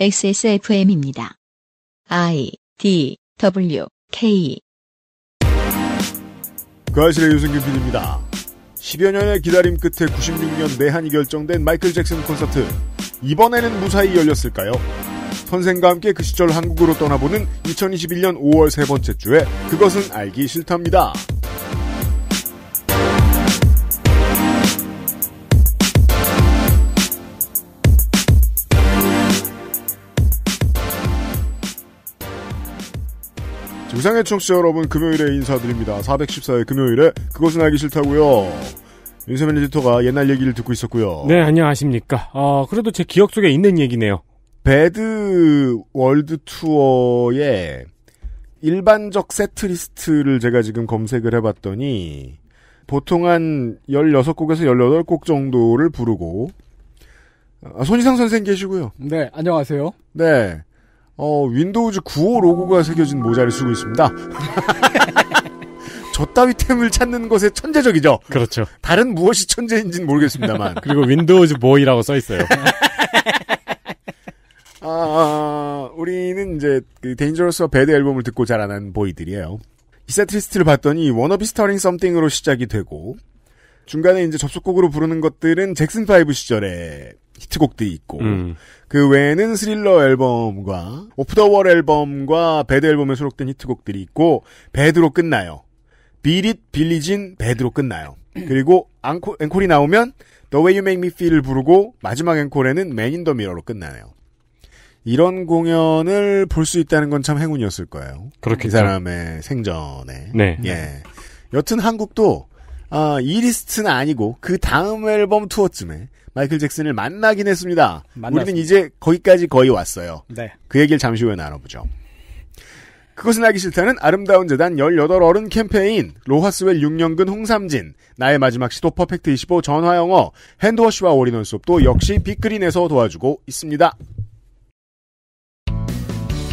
XSFM입니다. I D W K 그실의 유승균 PD입니다. 10여 년의 기다림 끝에 96년 내한이 결정된 마이클 잭슨 콘서트. 이번에는 무사히 열렸을까요? 선생과 함께 그 시절 한국으로 떠나보는 2021년 5월 세 번째 주에 그것은 알기 싫답니다. 지구상의 청취자 여러분 금요일에 인사드립니다. 414회 금요일에 그것은 알기 싫다고요. 윤세민 리디터가 옛날 얘기를 듣고 있었고요. 네, 안녕하십니까. 어, 그래도 제 기억 속에 있는 얘기네요. 배드 월드 투어의 일반적 세트리스트를 제가 지금 검색을 해봤더니 보통 한 16곡에서 18곡 정도를 부르고 아, 손희상 선생 계시고요. 네, 안녕하세요. 네. 어, 윈도우즈 9호 로고가 새겨진 모자를 쓰고 있습니다. 저 따위 템을 찾는 것에 천재적이죠. 그렇죠. 다른 무엇이 천재인지는 모르겠습니다만. 그리고 윈도우즈 보이라고 써 있어요. 아, 우리는 이제 그 데인저러스와 배드 앨범을 듣고 자라난 보이들이에요. 이 세트리스트를 봤더니 워너비 스타링 썸띵으로 시작이 되고 중간에 이제 접속곡으로 부르는 것들은 잭슨 5 시절에 히트곡들이 있고 음. 그 외에는 스릴러 앨범과 오프 더 월 앨범과 배드 앨범에 수록된 히트곡들이 있고 배드로 끝나요. 비릿 빌리진 배드로 끝나요. 그리고 앙코, 앵콜이 나오면 The Way You Make Me Feel을 부르고 마지막 앵콜에는 Man in the Mirror로 끝나네요. 이런 공연을 볼 수 있다는 건 참 행운이었을 거예요. 그렇겠 사람의 생전에. 네. 예. 여튼 한국도 아, 이 리스트는 아니고 그 다음 앨범 투어쯤에 마이클 잭슨을 만나긴 했습니다. 만났습니다. 우리는 이제 거기까지 거의 왔어요. 네. 그 얘기를 잠시 후에 나눠보죠. 그것은 알기 싫다는 아름다운 재단 18 어른 캠페인, 로하스웰 6년근 홍삼진, 나의 마지막 시도 퍼펙트 25 전화영어, 핸드워시와 올인원 수업도 역시 빅그린에서 도와주고 있습니다.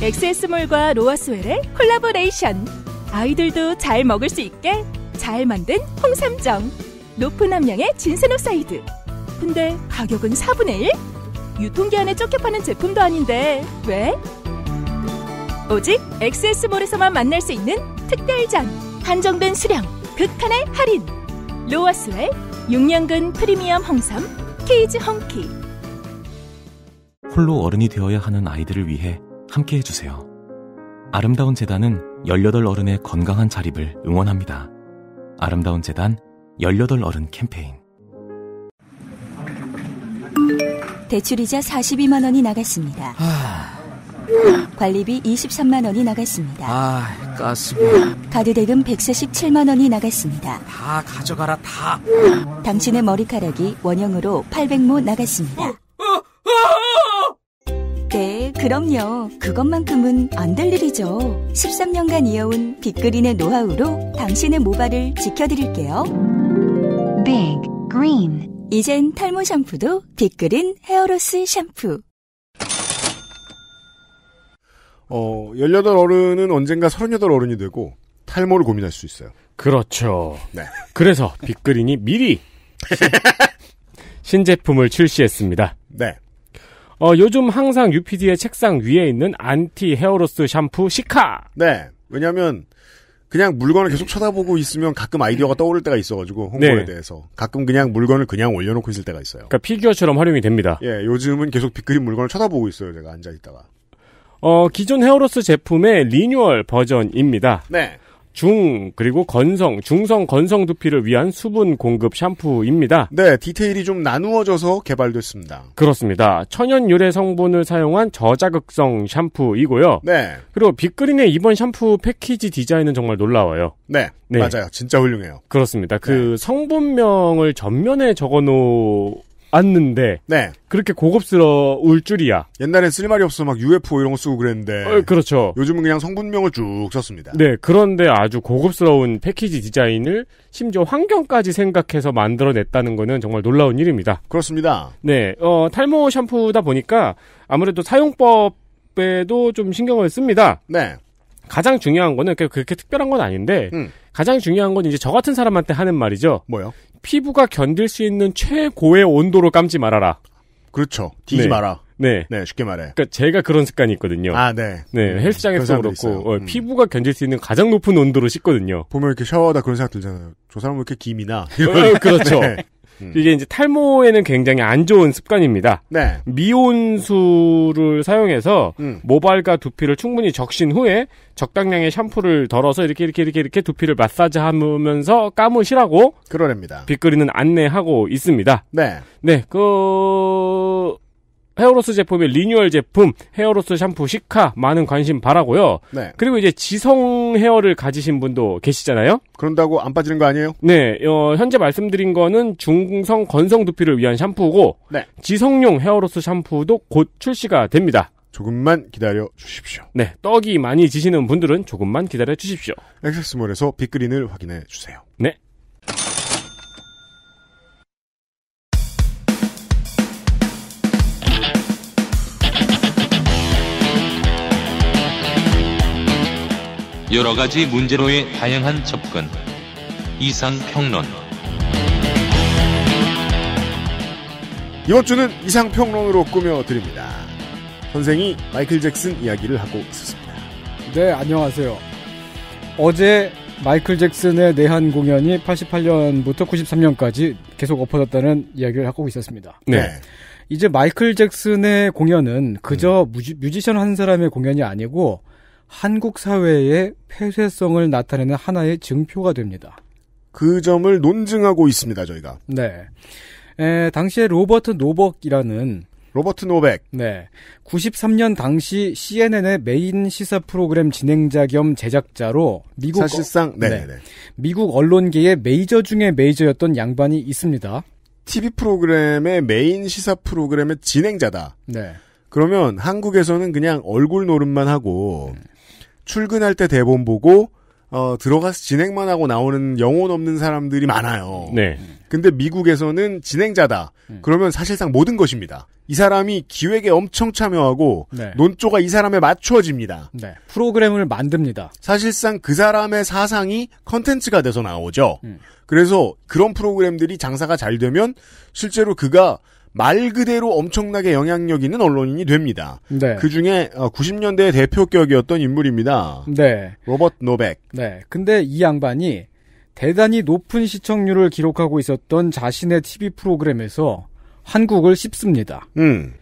엑세스몰과 로하스웰의 콜라보레이션. 아이들도 잘 먹을 수 있게 잘 만든 홍삼정. 높은 함량의 진세노사이드. 근데 가격은 4분의 1? 유통기한에 쫓겨 파는 제품도 아닌데 왜? 오직 x s 몰에서만 만날 수 있는 특별장, 한정된 수량, 극한의 할인 로아스웰, 육년근 프리미엄 홍삼, 케이지 헝키 홀로 어른이 되어야 하는 아이들을 위해 함께 해주세요. 아름다운 재단은 18 어른의 건강한 자립을 응원합니다. 아름다운 재단 18 어른 캠페인 대출이자 42만 원이 나갔습니다. 아... 관리비 23만 원이 나갔습니다. 아, 가스비. 카드 대금 147만 원이 나갔습니다. 다 가져가라 다. 당신의 머리카락이 원형으로 800모 나갔습니다. 네, 그럼요. 그것만큼은 안 될 일이죠. 13년간 이어온 빅그린의 노하우로 당신의 모발을 지켜드릴게요. Big Green 이젠 탈모 샴푸도 빅그린 헤어로스 샴푸. 어, 18 어른은 언젠가 38 어른이 되고 탈모를 고민할 수 있어요. 그렇죠. 네. 그래서 빅그린이 미리 신제품을 출시했습니다. 네. 어, 요즘 항상 UPD의 책상 위에 있는 안티 헤어로스 샴푸 시카. 네. 왜냐면 하 그냥 물건을 계속 쳐다보고 있으면 가끔 아이디어가 떠오를 때가 있어가지고 홍보에 네. 대해서 가끔 그냥 물건을 그냥 올려놓고 있을 때가 있어요. 그러니까 피규어처럼 활용이 됩니다. 예, 요즘은 계속 빅그린 물건을 쳐다보고 있어요. 제가 앉아 있다가. 어, 기존 헤어로스 제품의 리뉴얼 버전입니다. 네. 중 그리고 건성 중성 건성 두피를 위한 수분 공급 샴푸입니다. 네, 디테일이 좀 나누어져서 개발됐습니다. 그렇습니다. 천연 유래 성분을 사용한 저자극성 샴푸이고요. 네. 그리고 빅그린의 이번 샴푸 패키지 디자인은 정말 놀라워요. 네, 네. 맞아요. 진짜 훌륭해요. 그렇습니다. 그 네. 성분명을 전면에 적어놓 은 않는데 네. 그렇게 고급스러울 줄이야. 옛날엔 쓸말이 없어 막 UFO 이런 거 쓰고 그랬는데. 어, 그렇죠. 요즘은 그냥 성분명을 쭉 썼습니다. 네, 그런데 아주 고급스러운 패키지 디자인을 심지어 환경까지 생각해서 만들어냈다는 거는 정말 놀라운 일입니다. 그렇습니다. 네, 어, 탈모 샴푸다 보니까 아무래도 사용법에도 좀 신경을 씁니다. 네. 가장 중요한 거는 그, 그렇게 특별한 건 아닌데 음. 가장 중요한 건 이제 저 같은 사람한테 하는 말이죠. 뭐요? 피부가 견딜 수 있는 최고의 온도로 감지 말아라. 그렇죠. 뒤지 네. 마라. 네. 네, 쉽게 말해. 그러니까 제가 그런 습관이 있거든요. 아, 네. 네, 음, 헬스장에서 그렇고 어, 음. 피부가 견딜 수 있는 가장 높은 온도로 씻거든요. 보면 이렇게 샤워하다 그런 생각 들잖아요. 저 사람은 이렇게 김이나 어, 그렇죠. 네. 음. 이게 이제 탈모에는 굉장히 안 좋은 습관입니다. 네. 미온수를 사용해서 음. 모발과 두피를 충분히 적신 후에 적당량의 샴푸를 덜어서 이렇게 이렇게 이렇게 이렇게 두피를 마사지하면서 까무시라고 그러랍니다. 빗그리는 안내하고 있습니다. 네. 네, 그 헤어로스 제품의 리뉴얼 제품 헤어로스 샴푸 시카 많은 관심 바라고요. 네. 그리고 이제 지성 헤어를 가지신 분도 계시잖아요. 그런다고 안 빠지는 거 아니에요? 네. 어, 현재 말씀드린 거는 중성 건성 두피를 위한 샴푸고 네. 지성용 헤어로스 샴푸도 곧 출시가 됩니다. 조금만 기다려 주십시오. 네, 떡이 많이 지시는 분들은 조금만 기다려 주십시오. 액세스몰에서 빅그린을 확인해 주세요. 네. 여러 가지 문제로의 다양한 접근. 이상 평론. 이번 주는 이상 평론으로 꾸며 드립니다. 선생이 마이클 잭슨 이야기를 하고 있었습니다. 네, 안녕하세요. 어제 마이클 잭슨의 내한 공연이 88년부터 93년까지 계속 엎어졌다는 이야기를 하고 있었습니다. 네. 네. 이제 마이클 잭슨의 공연은 그저 음. 뮤지션 한 사람의 공연이 아니고 한국 사회의 폐쇄성을 나타내는 하나의 증표가 됩니다. 그 점을 논증하고 있습니다, 저희가. 네. 에, 당시에 로버트 노벅이라는 로버트 노백. 네. 93년 당시 CNN의 메인 시사 프로그램 진행자 겸 제작자로 미국 사실상 어, 네. 네. 네, 네. 미국 언론계의 메이저 중의 메이저였던 양반이 있습니다. TV 프로그램의 메인 시사 프로그램의 진행자다. 네. 그러면 한국에서는 그냥 얼굴 노름만 하고 음. 출근할 때 대본 보고 어, 들어가서 진행만 하고 나오는 영혼 없는 사람들이 많아요. 네. 근데 미국에서는 진행자다. 음. 그러면 사실상 모든 것입니다. 이 사람이 기획에 엄청 참여하고 네. 논조가 이 사람에 맞춰집니다 네. 프로그램을 만듭니다. 사실상 그 사람의 사상이 컨텐츠가 돼서 나오죠. 음. 그래서 그런 프로그램들이 장사가 잘 되면 실제로 그가 말 그대로 엄청나게 영향력 있는 언론인이 됩니다. 네. 그 중에 90년대 어, 대표격이었던 인물입니다. 네. 로버트 노백. 네. 근데 이 양반이 대단히 높은 시청률을 기록하고 있었던 자신의 TV 프로그램에서 한국을 씹습니다. 음.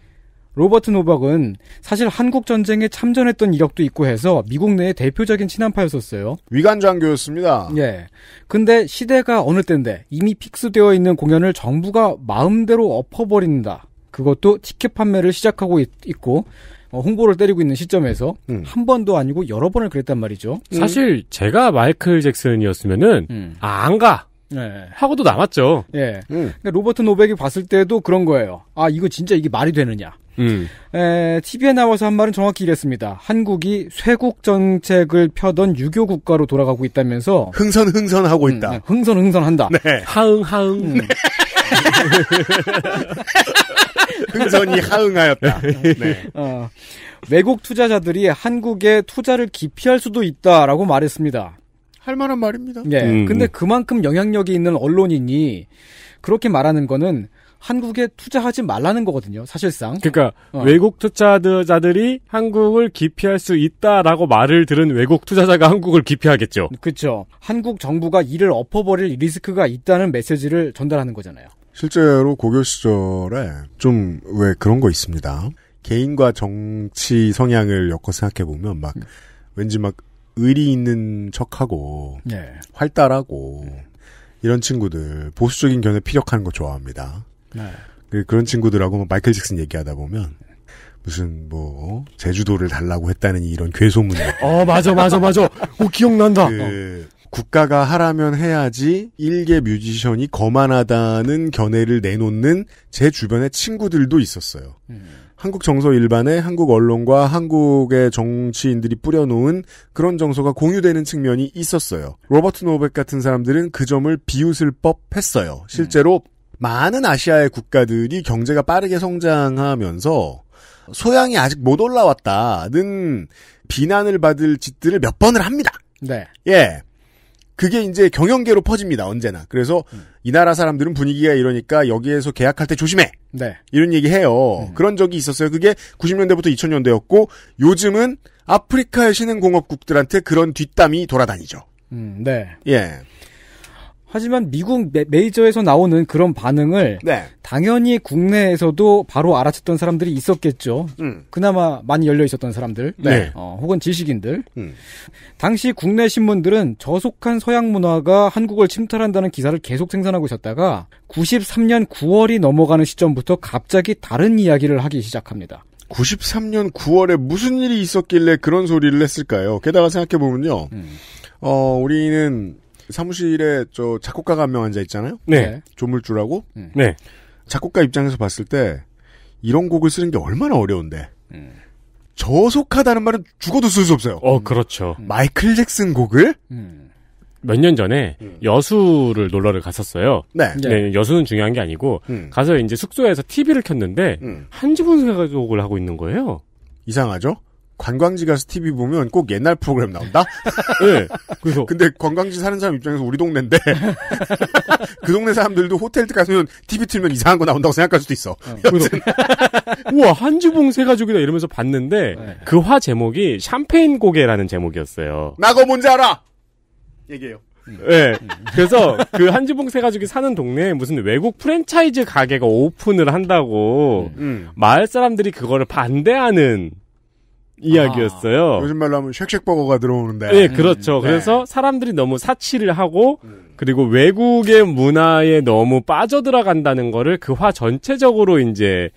로버트 노박은 사실 한국 전쟁에 참전했던 이력도 있고 해서 미국 내의 대표적인 친한파였었어요. 위관 장교였습니다. 예. 근데 시대가 어느 때인데 이미 픽스되어 있는 공연을 정부가 마음대로 엎어버린다. 그것도 티켓 판매를 시작하고 있, 고 어, 홍보를 때리고 있는 시점에서 음. 한 번도 아니고 여러 번을 그랬단 말이죠. 음. 사실 음. 제가 마이클 잭슨이었으면은 음. 아, 안 가. 네. 하고도 남았죠. 예. 음. 그러니까 로버트 노백이 봤을 때도 그런 거예요. 아, 이거 진짜 이게 말이 되느냐. 음. 에, TV에 나와서 한 말은 정확히 이랬습니다. 한국이 쇄국 정책을 펴던 유교 국가로 돌아가고 있다면서 흥선 흥선하고 음, 있다. 네, 네. 음, 흥선 흥선한다. 네. 하응 하응. 음. 네. 흥선이 하응하였다. 네. 어, 외국 투자자들이 한국에 투자를 기피할 수도 있다라고 말했습니다. 할 만한 말입니다. 네. 음. 근데 그만큼 영향력이 있는 언론인이 그렇게 말하는 거는 한국에 투자하지 말라는 거거든요. 사실상. 그러니까 어. 외국 투자자들이 한국을 기피할 수 있다라고 말을 들은 외국 투자자가 한국을 기피하겠죠. 그렇죠. 한국 정부가 이를 엎어버릴 리스크가 있다는 메시지를 전달하는 거잖아요. 실제로 고교 시절에 좀 왜 그런 거 있습니다. 개인과 정치 성향을 엮어 생각해 보면 막 음. 왠지 막 의리 있는 척하고 네. 활달하고 음. 이런 친구들 보수적인 견해 피력하는 거 좋아합니다. 네. 그, 그런 친구들하고 뭐 마이클 잭슨 얘기하다 보면 무슨 뭐 어? 제주도를 달라고 했다는 이런 괴소문. 어 맞아 맞아 맞아. 오 어, 기억난다. 그 어. 국가가 하라면 해야지 일개 뮤지션이 거만하다는 견해를 내놓는 제 주변의 친구들도 있었어요. 음. 한국 정서 일반에 한국 언론과 한국의 정치인들이 뿌려놓은 그런 정서가 공유되는 측면이 있었어요. 로버트 노백 같은 사람들은 그 점을 비웃을 법했어요. 실제로 음. 많은 아시아의 국가들이 경제가 빠르게 성장하면서 소양이 아직 못 올라왔다는 비난을 받을 짓들을 몇 번을 합니다. 네. 예. 그게 이제 경영계로 퍼집니다, 언제나. 그래서 음. 이 나라 사람들은 분위기가 이러니까 여기에서 계약할 때 조심해. 네. 이런 얘기 해요. 음. 그런 적이 있었어요. 그게 90년대부터 2000년대였고, 요즘은 아프리카의 신흥공업국들한테 그런 뒷담이 돌아다니죠. 음, 네. 예. 하지만 미국 메이저에서 나오는 그런 반응을 네. 당연히 국내에서도 바로 알아챘던 사람들이 있었겠죠. 음. 그나마 많이 열려 있었던 사람들, 네. 네. 어, 혹은 지식인들. 음. 당시 국내 신문들은 저속한 서양 문화가 한국을 침탈한다는 기사를 계속 생산하고 있었다가 93년 9월이 넘어가는 시점부터 갑자기 다른 이야기를 하기 시작합니다. 93년 9월에 무슨 일이 있었길래 그런 소리를 했을까요? 게다가 생각해보면요. 음. 어, 우리는 사무실에 저 작곡가가 한 명 앉아 있잖아요. 네. 네. 조물주라고. 네. 네. 작곡가 입장에서 봤을 때 이런 곡을 쓰는 게 얼마나 어려운데. 음. 저속하다는 말은 죽어도 쓸 수 없어요. 어, 그렇죠. 음. 마이클 잭슨 곡을 음. 몇년 전에 음. 여수를 놀러를 갔었어요. 네. 네. 네 여수는 중요한 게 아니고 음. 가서 이제 숙소에서 TV를 켰는데 음. 한지분 생각을 하고 있는 거예요. 이상하죠? 관광지 가서 TV 보면 꼭 옛날 프로그램 나온다? 네. 그래서. 근데 관광지 사는 사람 입장에서 우리 동네인데, 그 동네 사람들도 호텔 가면 TV 틀면 이상한 거 나온다고 생각할 수도 있어. 어, 우와, 한주봉 세 가족이다 이러면서 봤는데, 네. 그화 제목이 샴페인 고개라는 제목이었어요. 나 거 뭔지 알아! 얘기해요. 네. 그래서 그한주봉세 가족이 사는 동네에 무슨 외국 프랜차이즈 가게가 오픈을 한다고 음. 마을 사람들이 그거를 반대하는 이야기였어요. 아, 요즘 말로 하면 쉑쉑버거가 들어오는데. 네, 그렇죠. 음, 네. 그래서 사람들이 너무 사치를 하고 음. 그리고 외국의 문화에 너무 빠져들어간다는 거를 그 화 전체적으로 이제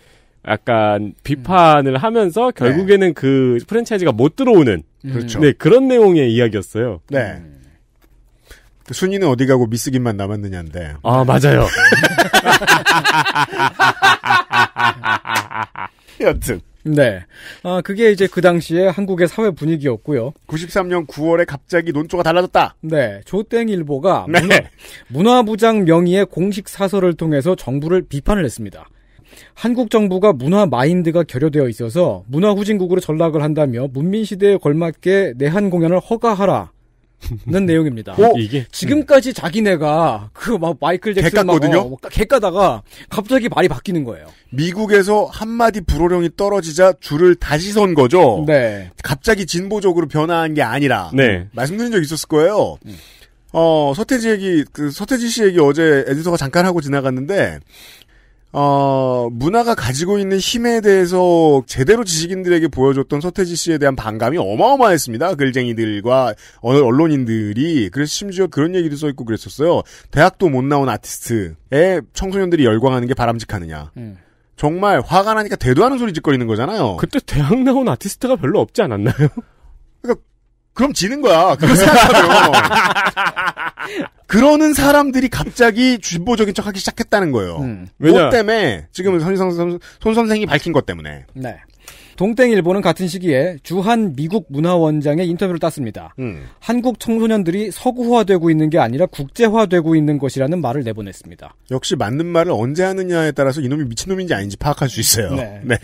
약간 비판을 음. 하면서 네. 결국에는 네. 그 프랜차이즈가 못 들어오는 음. 그렇죠. 네, 그런 내용의 이야기였어요. 네. 그 순위는 어디 가고 미스김만 남았느냐인데. 아, 맞아요. 여튼. 네. 아, 그게 이제 그 당시에 한국의 사회 분위기였고요. 93년 9월에 갑자기 논조가 달라졌다. 네. 조땡일보가 네. 문화, 부장 명의의 공식 사설을 통해서 정부를 비판을 했습니다. 한국 정부가 문화 마인드가 결여되어 있어서 문화 후진국으로 전락을 한다며 문민시대에 걸맞게 내한 공연을 허가하라. 는 내용입니다. 어? 이게 지금까지 자기네가 그 막 마이클 잭슨 개깠 어, 개까다가 갑자기 말이 바뀌는 거예요. 미국에서 한 마디 불호령이 떨어지자 줄을 다시 선 거죠. 네. 갑자기 진보적으로 변화한 게 아니라. 네. 말씀드린 적 있었을 거예요. 음. 어 서태지 얘기 그 서태지 씨 얘기 어제 에디터가 잠깐 하고 지나갔는데 어, 문화가 가지고 있는 힘에 대해서 제대로 지식인들에게 보여줬던 서태지 씨에 대한 반감이 어마어마했습니다. 글쟁이들과 어느 언론인들이. 그래서 심지어 그런 얘기도 써있고 그랬었어요. 대학도 못 나온 아티스트에 청소년들이 열광하는 게 바람직하느냐. 음. 정말 화가 나니까 대도 하는 소리 짓거리는 거잖아요. 그때 대학 나온 아티스트가 별로 없지 않았나요? 그러니까 그럼 지는 거야. 그거 생각하면. 그러는 사람들이 갑자기 진보적인 척 하기 시작했다는 거예요. 음. 왜냐? 그것 뭐 때문에, 지금 손, 선, 손 선생이 밝힌 것 때문에. 네. 동땡일보는 같은 시기에 주한 미국 문화원장의 인터뷰를 땄습니다. 음. 한국 청소년들이 서구화되고 있는 게 아니라 국제화되고 있는 것이라는 말을 내보냈습니다. 역시 맞는 말을 언제 하느냐에 따라서 이놈이 미친놈인지 아닌지 파악할 수 있어요. 네. 네.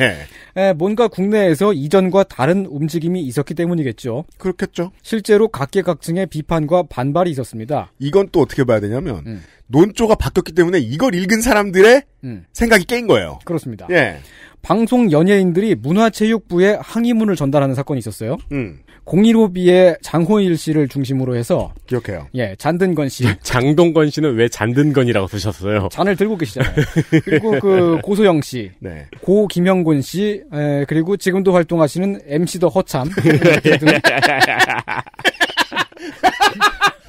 에, 뭔가 국내에서 이전과 다른 움직임이 있었기 때문이겠죠. 그렇겠죠. 실제로 각계각층의 비판과 반발이 있었습니다. 이건 또 어떻게 봐야 되냐면 음. 논조가 바뀌었기 때문에 이걸 읽은 사람들의 음. 생각이 깨인 거예요. 그렇습니다. 예. 방송 연예인들이 문화체육부에 항의문을 전달하는 사건이 있었어요. 음. 015B의 장호일 씨를 중심으로 해서 기억해요. 예, 잔든건 씨. 장동건 씨는 왜 잔든건이라고 쓰셨어요? 잔을 들고 계시잖아요. 그리고 그 고소영 씨, 네. 고 김영곤 씨, 에, 그리고 지금도 활동하시는 MC 더 허참.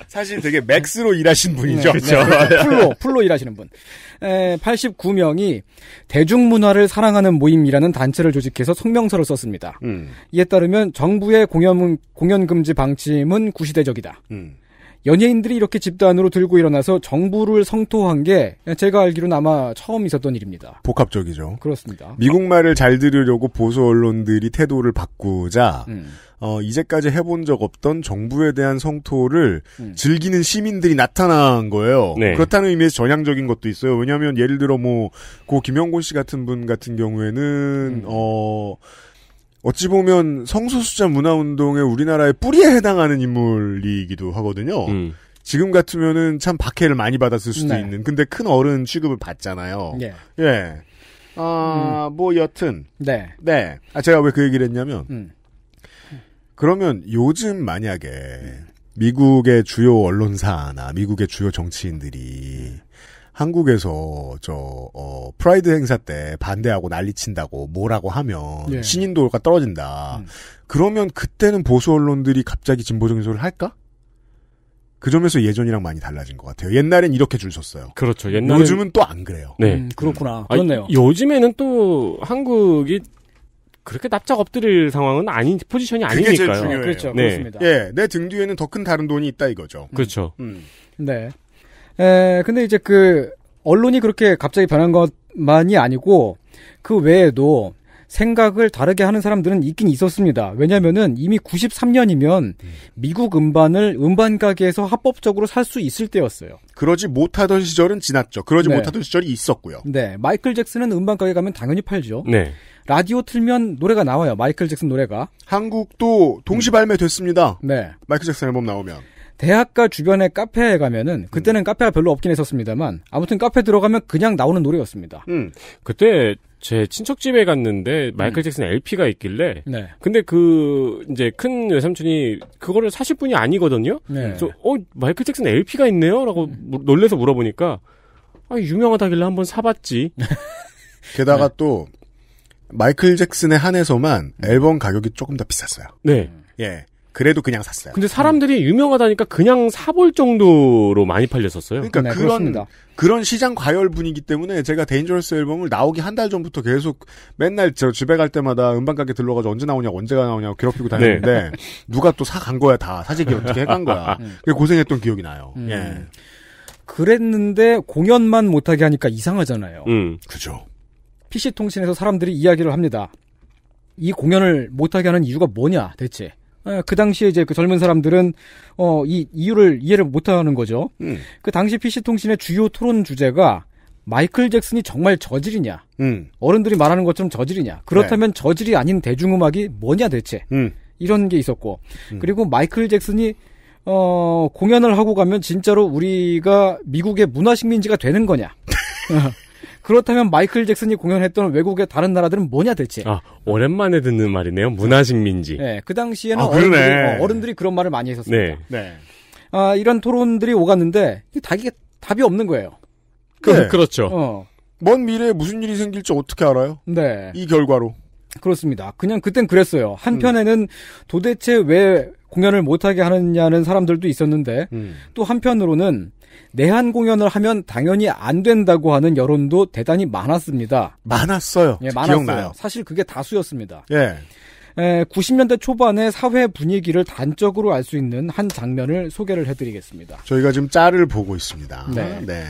사실 되게 맥스로 일하신 분이죠. 네, 그렇죠. 그렇죠. 풀로 풀로 일하시는 분. 에, 89명이 대중문화를 사랑하는 모임이라는 단체를 조직해서 성명서를 썼습니다. 음. 이에 따르면 정부의 공연 공연 금지 방침은 구시대적이다. 음. 연예인들이 이렇게 집단으로 들고 일어나서 정부를 성토한 게 제가 알기로는 아마 처음 있었던 일입니다. 복합적이죠. 그렇습니다. 미국 말을 잘 들으려고 보수 언론들이 태도를 바꾸자 음. 어, 이제까지 해본 적 없던 정부에 대한 성토를 음. 즐기는 시민들이 나타난 거예요. 네. 그렇다는 의미에서 전향적인 것도 있어요. 왜냐하면 예를 들어 뭐 고 김영곤 씨 같은 분 같은 경우에는 음. 어. 어찌 보면 성소수자 문화운동의 우리나라의 뿌리에 해당하는 인물이기도 하거든요. 음. 지금 같으면은 참 박해를 많이 받았을 수도 네. 있는. 근데 큰 어른 취급을 받잖아요. 네. 예. 예. 아, 음. 뭐 여튼. 네. 네. 아, 제가 왜 그 얘기를 했냐면 음. 그러면 요즘 만약에 미국의 주요 언론사나 미국의 주요 정치인들이 한국에서 저 어, 프라이드 행사 때 반대하고 난리친다고 뭐라고 하면 네. 예. 신인도가 떨어진다. 음. 그러면 그때는 보수 언론들이 갑자기 진보적인 소리를 할까? 그 점에서 예전이랑 많이 달라진 것 같아요. 옛날엔 이렇게 줄 섰어요. 그렇죠. 옛날 요즘은 또 안 그래요. 네, 음, 그렇구나. 음. 그렇네요. 아니, 요즘에는 또 한국이 그렇게 납작 엎드릴 상황은 아닌 포지션이 아니니까요. 제일 중요해요. 그렇죠. 네. 그렇습니다. 예, 내 등 뒤에는 더 큰 다른 돈이 있다 이거죠. 그렇죠. 음. 네. 에, 근데 이제 그 언론이 그렇게 갑자기 변한 것만이 아니고 그 외에도 생각을 다르게 하는 사람들은 있긴 있었습니다. 왜냐면은 이미 93년이면 음. 미국 음반을 음반 가게에서 합법적으로 살 수 있을 때였어요. 그러지 못하던 시절은 지났죠. 그러지 네. 못하던 시절이 있었고요. 네. 마이클 잭슨은 음반 가게 가면 당연히 팔죠. 네. 라디오 틀면 노래가 나와요. 마이클 잭슨 노래가. 한국도 동시 발매됐습니다. 네. 마이클 잭슨 앨범 나오면. 대학가 주변의 카페에 가면은 그때는 음. 카페가 별로 없긴 했었습니다만 아무튼 카페 들어가면 그냥 나오는 노래였습니다. 음. 그때 제 친척 집에 갔는데 마이클 음. 잭슨 LP가 있길래 네. 근데 그 이제 큰 외삼촌이 그거를 사실 분이 아니거든요. 네. 그래서 어 마이클 잭슨 LP가 있네요라고 음. 놀래서 물어보니까 아 유명하다길래 한번 사봤지. 게다가 네. 또 마이클 잭슨에 한해서만 음. 앨범 가격이 조금 더 비쌌어요. 네. 예. 그래도 그냥 샀어요. 근데 사람들이 유명하다니까 그냥 사볼 정도로 많이 팔렸었어요. 그러니까 네, 그런 그렇습니다. 그런 시장 과열분이기 때문에 제가 데인저러스 앨범을 나오기 한 달 전부터 계속 맨날 저 집에 갈 때마다 음반 가게 들러가서 언제 나오냐 언제가 나오냐고 괴롭히고 네. 다녔는데 네. 누가 또 사 간 거야 다 사재기 어떻게 해간 거야. 음. 고생했던 기억이 나요. 음. 예. 그랬는데 공연만 못하게 하니까 이상하잖아요. 음, 그죠. PC통신에서 사람들이 이야기를 합니다. 이 공연을 못하게 하는 이유가 뭐냐, 대체. 예, 그 당시에 이제 그 젊은 사람들은 어이 이유를 이해를 못하는 거죠. 음. 그 당시 PC 통신의 주요 토론 주제가 마이클 잭슨이 정말 저질이냐? 음. 어른들이 말하는 것처럼 저질이냐? 그렇다면 네. 저질이 아닌 대중음악이 뭐냐 대체? 음. 이런 게 있었고 음. 그리고 마이클 잭슨이 어 공연을 하고 가면 진짜로 우리가 미국의 문화 식민지가 되는 거냐? 그렇다면 마이클 잭슨이 공연했던 외국의 다른 나라들은 뭐냐 대체? 아 오랜만에 듣는 말이네요. 문화식민지. 네, 그 당시에는 아, 어른들이, 어, 어른들이, 그런 말을 많이 했었습니다. 네. 네. 아 이런 토론들이 오갔는데 답이 답이 없는 거예요. 그, 네. 그렇죠. 어. 먼 미래에 무슨 일이 생길지 어떻게 알아요? 네. 이 결과로. 그렇습니다. 그냥 그땐 그랬어요. 한편에는 음. 도대체 왜 공연을 못하게 하느냐는 사람들도 있었는데 음. 또 한편으로는 내한 공연을 하면 당연히 안 된다고 하는 여론도 대단히 많았습니다. 많았어요. 예, 많았어요. 기억나요. 사실 그게 다수였습니다. 예. 에, 예, 90년대 초반의 사회 분위기를 단적으로 알 수 있는 한 장면을 소개를 해드리겠습니다. 저희가 지금 짤을 보고 있습니다. 네. 네.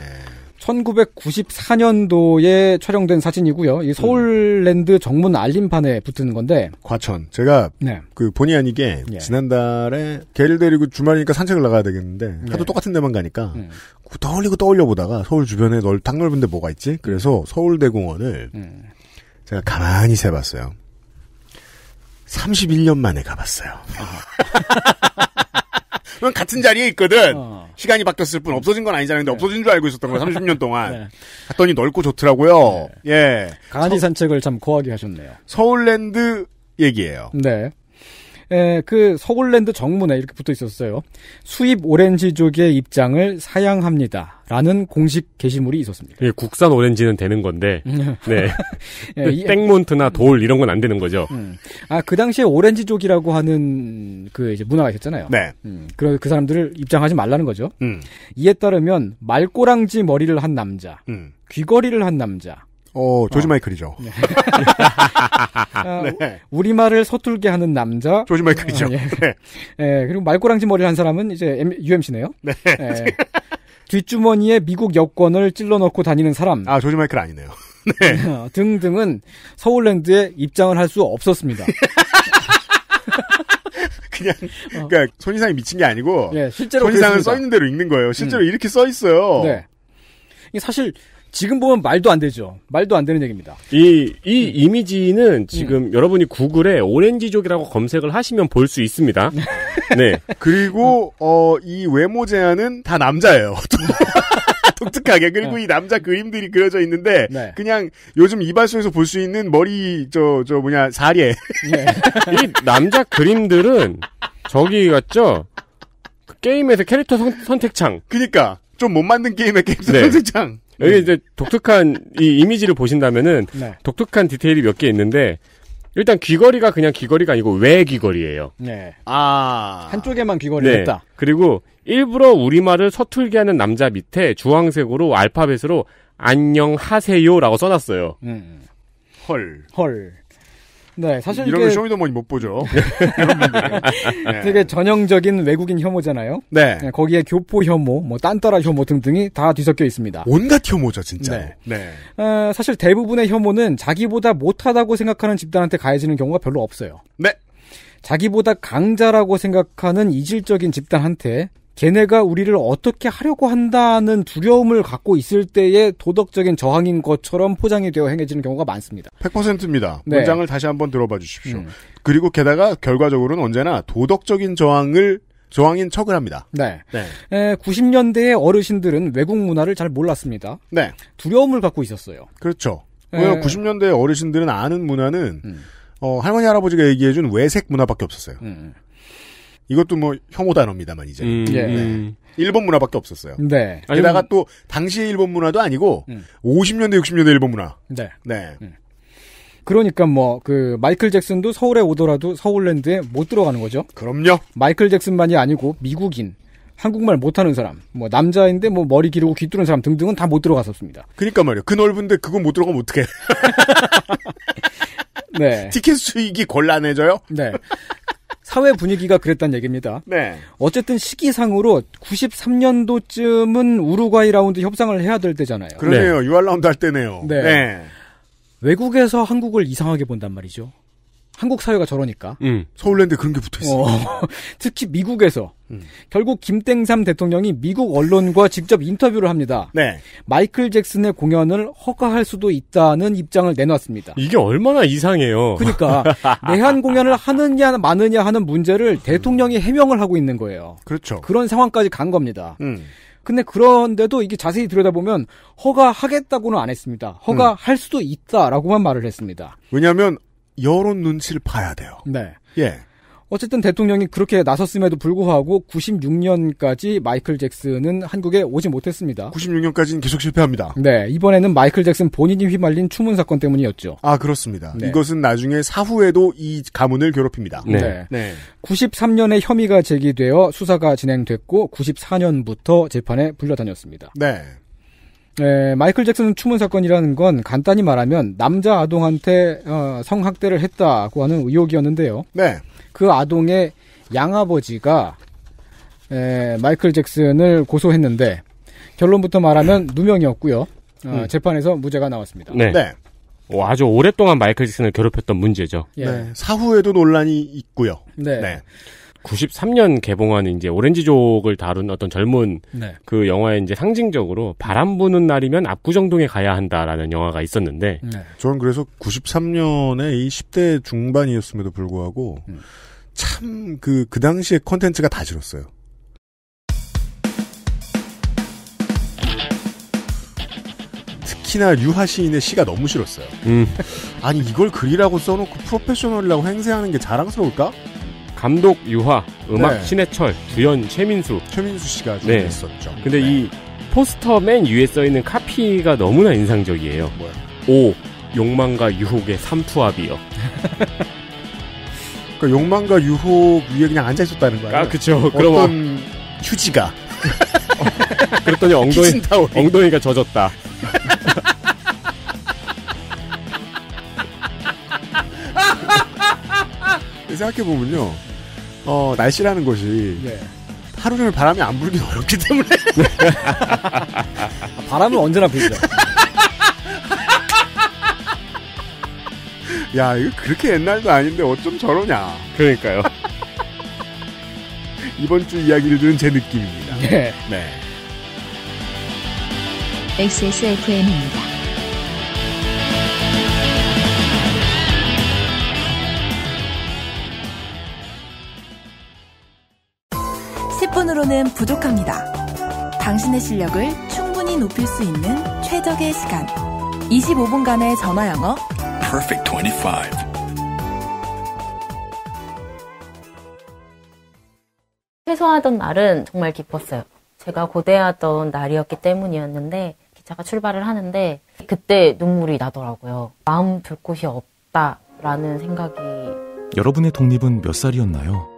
1994년도에 촬영된 사진이고요. 이 서울랜드 정문 알림판에 붙은 건데. 과천. 제가 네. 그 본의 아니게 예. 지난달에 개를 데리고 주말이니까 산책을 나가야 되겠는데 예. 하도 똑같은 데만 가니까 음. 떠올리고 떠올려 보다가 서울 주변에 널, 딱 넓은 데 뭐가 있지? 그래서 서울대공원을 음. 제가 가만히 세봤어요. 31년 만에 가봤어요. 아. 같은 자리에 있거든. 어. 시간이 바뀌었을 뿐 없어진 건 아니잖아요. 근데 네. 없어진 줄 알고 있었던 거예요. 30년 동안. 네. 갔더니 넓고 좋더라고요. 네. 예. 강아지 산책을 참 고하게 하셨네요. 서울랜드 얘기예요. 네. 에, 그 서울랜드 정문에 이렇게 붙어 있었어요. 수입 오렌지족의 입장을 사양합니다. 라는 공식 게시물이 있었습니다. 예, 국산 오렌지는 되는 건데, 음. 네. 예, 땡몬트나 돌 이런 건 안 되는 거죠. 음. 아, 그 당시에 오렌지족이라고 하는 그 이제 문화가 있었잖아요. 네. 음, 그래서 그 사람들을 입장하지 말라는 거죠. 음. 이에 따르면 말꼬랑지 머리를 한 남자, 음. 귀걸이를 한 남자, 어, 조지 어. 마이클이죠. 네. 아, 네. 우리말을 서툴게 하는 남자. 조지 마이클이죠. 아, 예. 네. 네. 그리고 말꼬랑지 머리한 사람은 이제 UMC네요. 네. 네. 뒷주머니에 미국 여권을 찔러 넣고 다니는 사람. 아, 조지 마이클 아니네요. 네. 어, 등등은 서울랜드에 입장을 할 수 없었습니다. 그냥 그러니까 어. 손이상이 미친 게 아니고 네, 실제로 손이상은 써 있는 대로 읽는 거예요. 실제로 음. 이렇게 써 있어요. 네. 사실 지금 보면 말도 안 되죠. 말도 안 되는 얘기입니다. 이, 이 음. 이미지는 지금 음. 여러분이 구글에 오렌지족이라고 검색을 하시면 볼 수 있습니다. 네. 그리고, 어, 이 외모 제한은 다 남자예요. 독특하게. 그리고 네. 이 남자 그림들이 그려져 있는데, 네. 그냥 요즘 이발소에서 볼 수 있는 머리, 저, 저 뭐냐, 사례. 네. 이 남자 그림들은 저기 같죠? 그 게임에서 캐릭터 선, 택창 그니까. 좀 못 만든 게임의 캐릭터 네. 선택창. 여기 네. 이제 독특한 이 이미지를 보신다면은 네. 독특한 디테일이 몇 개 있는데 일단 귀걸이가 그냥 귀걸이가 아니고 왜 귀걸이에요. 네. 아 한쪽에만 귀걸이를 네. 했다. 그리고 일부러 우리말을 서툴게 하는 남자 밑에 주황색으로 알파벳으로 안녕하세요라고 써놨어요. 음. 헐. 헐. 네, 사실 이런 쇼미더머니 못 보죠. 네. 네. 되게 전형적인 외국인 혐오잖아요. 네. 네 거기에 교포 혐오, 뭐 딴따라 혐오 등등이 다 뒤섞여 있습니다. 온갖 혐오죠, 진짜. 네. 네. 어, 사실 대부분의 혐오는 자기보다 못하다고 생각하는 집단한테 가해지는 경우가 별로 없어요. 네. 자기보다 강자라고 생각하는 이질적인 집단한테 걔네가 우리를 어떻게 하려고 한다는 두려움을 갖고 있을 때의 도덕적인 저항인 것처럼 포장이 되어 행해지는 경우가 많습니다. 100%입니다. 네. 문장을 다시 한번 들어봐 주십시오. 음. 그리고 게다가 결과적으로는 언제나 도덕적인 저항을 저항인 척을 합니다. 네. 네. 에, 90년대의 어르신들은 외국 문화를 잘 몰랐습니다. 네. 두려움을 갖고 있었어요. 그렇죠. 왜 90년대 의 어르신들은 아는 문화는 음. 어, 할머니 할아버지가 얘기해준 외색 문화밖에 없었어요. 음. 이것도 뭐 혐오 단어입니다만 이제 음, 예. 음. 네. 일본 문화밖에 없었어요. 네. 게다가 또 당시의 일본 문화도 아니고 음. 50년대 60년대 일본 문화. 네. 네. 음. 그러니까 뭐 그 마이클 잭슨도 서울에 오더라도 서울랜드에 못 들어가는 거죠. 그럼요. 마이클 잭슨만이 아니고 미국인, 한국말 못하는 사람, 뭐 남자인데 뭐 머리 기르고 귀 뚫은 사람 등등은 다 못 들어갔었습니다. 그러니까 말이에요. 그 넓은데 그거 못 들어가면 어떡해. 네. 티켓 수익이 곤란해져요? 네. 사회 분위기가 그랬단 얘기입니다. 네. 어쨌든 시기상으로 93년도쯤은 우루과이 라운드 협상을 해야 될 때잖아요. 그러네요. 네. 유알 라운드 할 때네요. 네. 네. 외국에서 한국을 이상하게 본단 말이죠. 한국 사회가 저러니까. 음, 서울랜드 그런 게 붙어 있어. 어, 특히 미국에서 음. 결국 김땡삼 대통령이 미국 언론과 직접 인터뷰를 합니다. 네. 마이클 잭슨의 공연을 허가할 수도 있다는 입장을 내놨습니다. 이게 얼마나 이상해요. 그러니까 내한 공연을 하느냐 마느냐 하는 문제를 대통령이 해명을 하고 있는 거예요. 그렇죠. 그런 상황까지 간 겁니다. 음. 근데 그런데도 이게 자세히 들여다보면 허가하겠다고는 안 했습니다. 허가할 수도 있다라고만 말을 했습니다. 왜냐하면 여론 눈치를 봐야 돼요. 네. 예. 어쨌든 대통령이 그렇게 나섰음에도 불구하고 96년까지 마이클 잭슨은 한국에 오지 못했습니다. 96년까지는 계속 실패합니다. 네, 이번에는 마이클 잭슨 본인이 휘말린 추문 사건 때문이었죠. 아, 그렇습니다. 네. 이것은 나중에 사후에도 이 가문을 괴롭힙니다. 네. 네. 93년에 혐의가 제기되어 수사가 진행됐고 94년부터 재판에 불려다녔습니다. 네. 네, 마이클 잭슨 추문 사건이라는 건 간단히 말하면 남자 아동한테 어, 성학대를 했다고 하는 의혹이었는데요. 네. 그 아동의 양아버지가 에, 예, 마이클 잭슨을 고소했는데 결론부터 말하면 누명이었고요. 어, 음. 재판에서 무죄가 나왔습니다. 네. 네. 오, 아주 오랫동안 마이클 잭슨을 괴롭혔던 문제죠. 예. 네. 사후에도 논란이 있고요. 네. 네. 93년 개봉한 이제 오렌지족을 다룬 어떤 젊은 네. 그 영화의 이제 상징적으로 바람 부는 날이면 압구정동에 가야 한다라는 영화가 있었는데 네. 저는 그래서 93년에 이 10대 중반이었음에도 불구하고 음. 참그그 그, 당시의 컨텐츠가 다 싫었어요. 특히나 류하 시인의 시가 너무 싫었어요. 음. 아니 이걸 글이라고 써놓고 프로페셔널이라고 행세하는 게 자랑스러울까? 감독 유화, 음악 네. 신해철, 주연 최민수. 최민수 씨가 주연했었죠. 네. 근데 네. 이 포스터 맨 위에 써 있는 카피가 너무나 인상적이에요. 뭐야? 오 욕망과 유혹의 삼투압이요. 그러니까 욕망과 유혹 위에 그냥 앉아 있었다는 거야. 아, 그렇죠. 어떤 그럼... 어. 휴지가. 그랬더니 엉덩이 엉덩이가 젖었다. 생각해 보면요. 어, 날씨라는 것이 네. 예. 하루 종일 바람이 안 불기 어렵기 때문에 아, 바람은 언제나 불죠. 야 이거 그렇게 옛날도 아닌데 어쩜 저러냐. 그러니까요. 이번 주 이야기를 들은 제 느낌입니다. 예. 네. 네. XSFM입니다. 15분은 부족합니다. 당신의 실력을 충분히 높일 수 있는 최적의 시간. 25분간의 전화 영어. Perfect 25. 최소하던 날은 정말 기뻤어요. 제가 고대하던 날이었기 때문이었는데 기차가 출발을 하는데 그때 눈물이 나더라고요. 마음 둘 곳이 없다라는 생각이 여러분의 독립은 몇 살이었나요?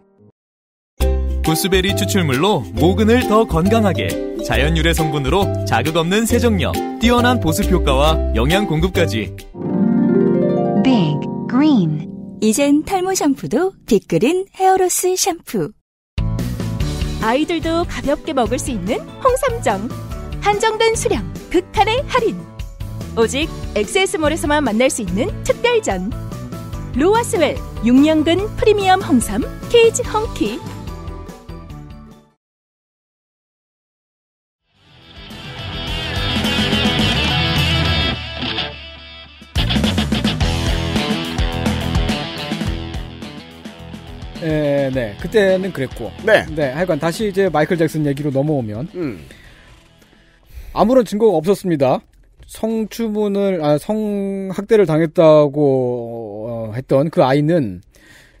보스베리 추출물로 모근을 더 건강하게 자연 유래 성분으로 자극 없는 세정력 뛰어난 보습 효과와 영양 공급까지 Big 이젠 탈모 샴푸도 빅그린 헤어로스 샴푸 아이들도 가볍게 먹을 수 있는 홍삼정 한정된 수량 극한의 할인 오직 엑세스몰에서만 만날 수 있는 특별전 로아스웰 6년근 프리미엄 홍삼 케이지 헝키 네, 네. 그때는 그랬고. 네. 네. 하여간 다시 이제 마이클 잭슨 얘기로 넘어오면. 음. 아무런 증거가 없었습니다. 성추문을, 아, 성학대를 당했다고 어, 했던 그 아이는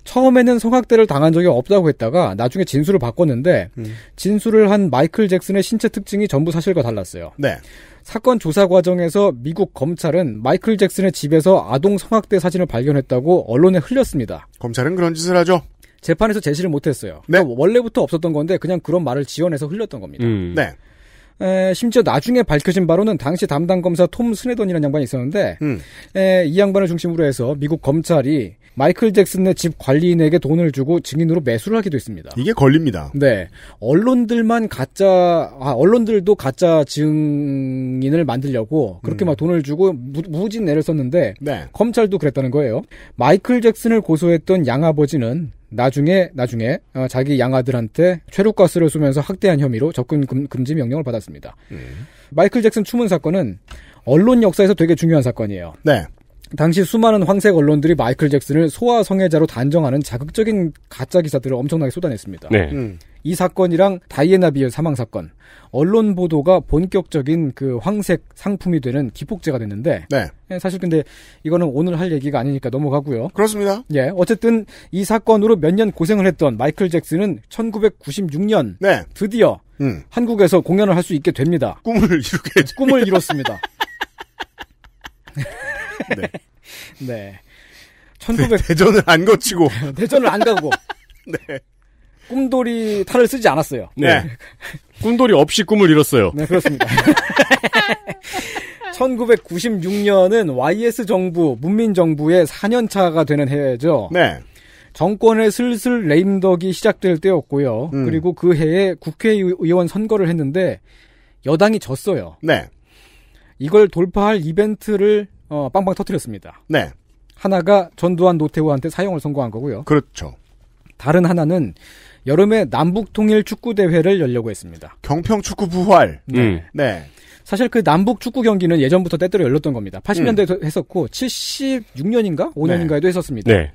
처음에는 성학대를 당한 적이 없다고 했다가 나중에 진술을 바꿨는데 음. 진술을 한 마이클 잭슨의 신체 특징이 전부 사실과 달랐어요. 네. 사건 조사 과정에서 미국 검찰은 마이클 잭슨의 집에서 아동 성학대 사진을 발견했다고 언론에 흘렸습니다. 검찰은 그런 짓을 하죠. 재판에서 제시를 못했어요. 네. 그러니까 원래부터 없었던 건데 그냥 그런 말을 지원해서 흘렸던 겁니다. 음. 네. 에, 심지어 나중에 밝혀진 바로는 당시 담당 검사 톰 스네던이라는 양반이 있었는데 음. 에, 이 양반을 중심으로 해서 미국 검찰이 마이클 잭슨의 집 관리인에게 돈을 주고 증인으로 매수를 하기도 했습니다. 이게 걸립니다. 네. 언론들만 가짜, 아, 언론들도 가짜 증인을 만들려고 그렇게 음. 막 돈을 주고 무, 진 내를 썼는데, 네. 검찰도 그랬다는 거예요. 마이클 잭슨을 고소했던 양아버지는 나중에 나중에 어, 자기 양아들한테 최루가스를 쏘면서 학대한 혐의로 접근 금, 지 명령을 받았습니다. 음. 마이클 잭슨 추문 사건은 언론 역사에서 되게 중요한 사건이에요. 네. 당시 수많은 황색 언론들이 마이클 잭슨을 소아 성애자로 단정하는 자극적인 가짜 기사들을 엄청나게 쏟아냈습니다. 네. 음. 이 사건이랑 다이애나 비엘 사망 사건, 언론 보도가 본격적인 그 황색 상품이 되는 기폭제가 됐는데, 네. 예, 사실 근데 이거는 오늘 할 얘기가 아니니까 넘어가고요. 그렇습니다. 예, 어쨌든 이 사건으로 몇 년 고생을 했던 마이클 잭슨은 1996년 네. 드디어 음. 한국에서 공연을 할 수 있게 됩니다. 꿈을 이루게 꿈을 이뤘습니다. 네. 네. 1900 대전을 안 거치고 네, 대전을 안 가고 네. 꿈돌이 탈을 쓰지 않았어요. 네. 네. 꿈돌이 없이 꿈을 이뤘어요. 네, 그렇습니다. 1996년은 YS 정부, 문민 정부의 4년차가 되는 해죠. 네. 정권의 슬슬 레임덕이 시작될 때였고요. 음. 그리고 그 해에 국회의원 선거를 했는데 여당이 졌어요. 네. 이걸 돌파할 이벤트를 어, 빵빵 터트렸습니다. 네. 하나가 전두환 노태우한테 사형을 선고한 거고요. 그렇죠. 다른 하나는 여름에 남북 통일 축구 대회를 열려고 했습니다. 경평 축구 부활. 네. 음. 네. 사실 그 남북 축구 경기는 예전부터 때때로 열렸던 겁니다. 80년대에도 음. 했었고 76년인가 5년인가에도 네. 했었습니다. 네.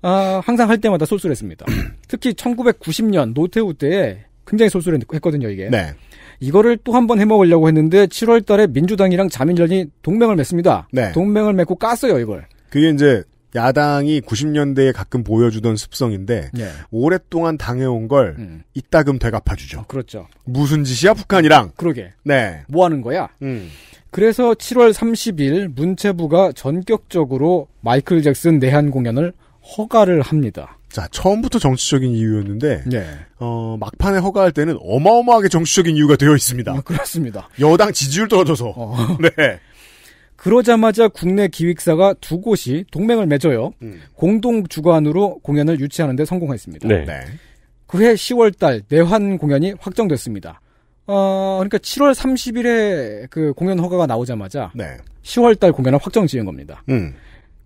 아, 항상 할 때마다 쏠쏠했습니다. 특히 1990년 노태우 때에 굉장히 쏠쏠했거든요, 이게. 네. 이거를 또 한 번 해먹으려고 했는데 7월 달에 민주당이랑 자민련이 동맹을 맺습니다. 네. 동맹을 맺고 깠어요, 이걸. 그게 이제 야당이 90년대에 가끔 보여주던 습성인데 네. 오랫동안 당해온 걸 음. 이따금 되갚아주죠. 어, 그렇죠. 무슨 짓이야 북한이랑. 그러게. 네. 뭐 하는 거야? 음. 그래서 7월 30일 문체부가 전격적으로 마이클 잭슨 내한 공연을 허가를 합니다. 자, 처음부터 정치적인 이유였는데, 네. 어, 막판에 허가할 때는 어마어마하게 정치적인 이유가 되어 있습니다. 아, 그렇습니다. 여당 지지율 떨어져서. 어. 네. 그러자마자 국내 기획사가 두 곳이 동맹을 맺어요. 음. 공동 주관으로 공연을 유치하는데 성공했습니다. 네. 네. 그해 10월달 내환 공연이 확정됐습니다. 어, 그러니까 7월 30일에 그 공연 허가가 나오자마자 네. 10월달 공연을 확정 지은 겁니다. 음.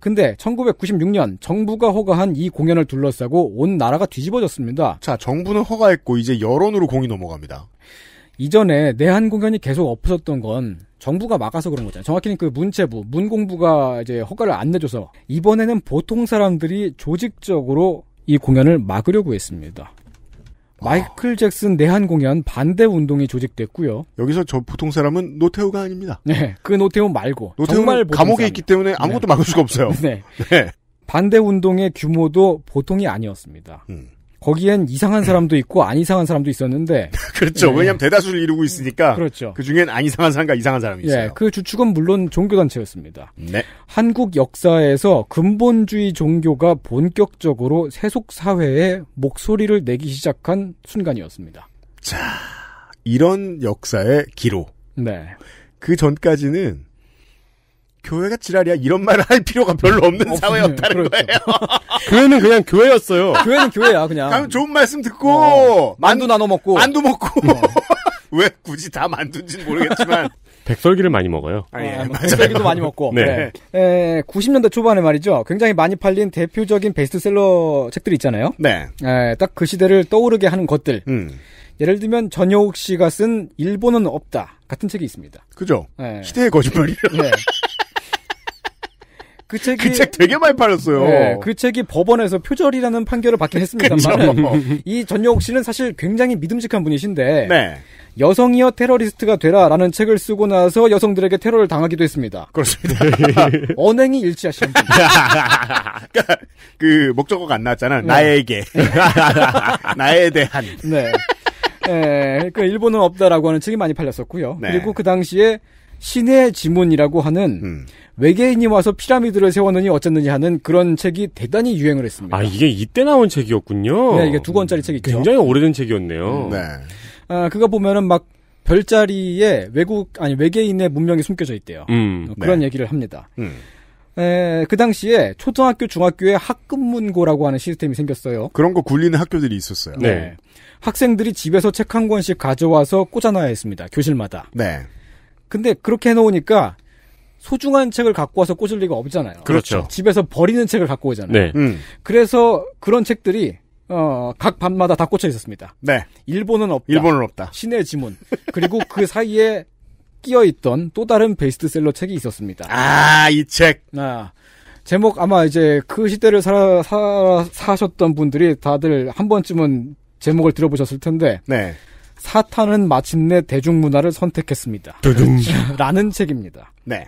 근데 1996년 정부가 허가한 이 공연을 둘러싸고 온 나라가 뒤집어졌습니다. 자, 정부는 허가했고 이제 여론으로 공이 넘어갑니다. 이전에 내한 공연이 계속 없어졌던건 정부가 막아서 그런 거잖아요. 정확히는 그 문체부, 문공부가 이제 허가를 안 내줘서 이번에는 보통 사람들이 조직적으로 이 공연을 막으려고 했습니다. 마이클 잭슨 내한 공연 반대 운동이 조직됐고요. 여기서 저 보통 사람은 노태우가 아닙니다. 네, 그 노태우 말고 정말 감옥에 사람이에요. 있기 때문에 아무것도 네. 막을 수가 없어요. 네. 네. 반대 운동의 규모도 보통이 아니었습니다. 음. 거기엔 이상한 사람도 있고 안 이상한 사람도 있었는데 그렇죠. 예. 네. 왜냐하면 대다수를 이루고 있으니까 그렇죠. 그 중엔 안 이상한 사람과 이상한 사람이 예, 있어요. 예, 그 주축은 물론 종교 단체였습니다. 네. 한국 역사에서 근본주의 종교가 본격적으로 세속 사회에 목소리를 내기 시작한 순간이었습니다. 자, 이런 역사의 기로. 네. 그 전까지는 교회가 지랄이야 이런 말을 할 필요가 별로 없는 없네요. 사회였다는 그렇죠. 거예요. 교회는 그냥 교회였어요. 교회는 교회야 그냥. 그냥 좋은 말씀 듣고 어, 만두 나눠 먹고 만두 먹고 어. 왜 굳이 다 만두인지는 모르겠지만 백설기를 많이 먹어요. 아, 예, 아, 백설기도 많이 먹고. 네. 네. 에, 예, 90년대 초반에 말이죠. 굉장히 많이 팔린 대표적인 베스트셀러 책들이 있잖아요. 네. 예, 딱그 시대를 떠오르게 하는 것들. 음. 예를 들면 전효욱 씨가 쓴 일본은 없다 같은 책이 있습니다. 그죠? 네. 시대의 거짓말이요. 네. 그 책이 그책 되게 많이 팔렸어요. 네, 그 책이 법원에서 표절이라는 판결을 받긴 했습니다만 이 전영옥 씨는 사실 굉장히 믿음직한 분이신데 네. 여성이여 테러리스트가 되라라는 책을 쓰고 나서 여성들에게 테러를 당하기도 했습니다. 그렇습니다. 언행이 일치하신 분. 그러니까 그 목적어가 안 나왔잖아. 네. 나에게 나에 대한. 네. 네, 그 일본은 없다라고 하는 책이 많이 팔렸었고요. 네. 그리고 그 당시에 신의 지문이라고 하는 음. 외계인이 와서 피라미드를 세웠느니 어쨌느니 하는 그런 책이 대단히 유행을 했습니다. 아 이게 이때 나온 책이었군요. 네, 이게 두 권짜리 음, 책이죠. 굉장히 오래된 책이었네요. 음. 네. 아 그거 보면은 막 별자리에 외국 아니 외계인의 문명이 숨겨져 있대요. 음, 어, 그런 네. 얘기를 합니다. 음. 에, 그 당시에 초등학교 중학교에 학급문고라고 하는 시스템이 생겼어요. 그런 거 굴리는 학교들이 있었어요. 네. 네. 학생들이 집에서 책 한 권씩 가져와서 꽂아놔야 했습니다. 교실마다. 네. 근데 그렇게 해놓으니까 소중한 책을 갖고 와서 꽂을 리가 없잖아요. 그렇죠. 그렇죠. 집에서 버리는 책을 갖고 오잖아요. 네. 음. 그래서 그런 책들이 어, 각 밤마다 다 꽂혀 있었습니다. 네. 일본은 없다. 일본은 없다. 신의 지문. 그리고 그 사이에 끼어 있던 또 다른 베스트셀러 책이 있었습니다. 아, 이 책. 아, 제목 아마 이제 그 시대를 살아, 사, 사셨던 분들이 다들 한 번쯤은 제목을 들어보셨을 텐데. 네. 사탄은 마침내 대중문화를 선택했습니다. 라는 책입니다. 네.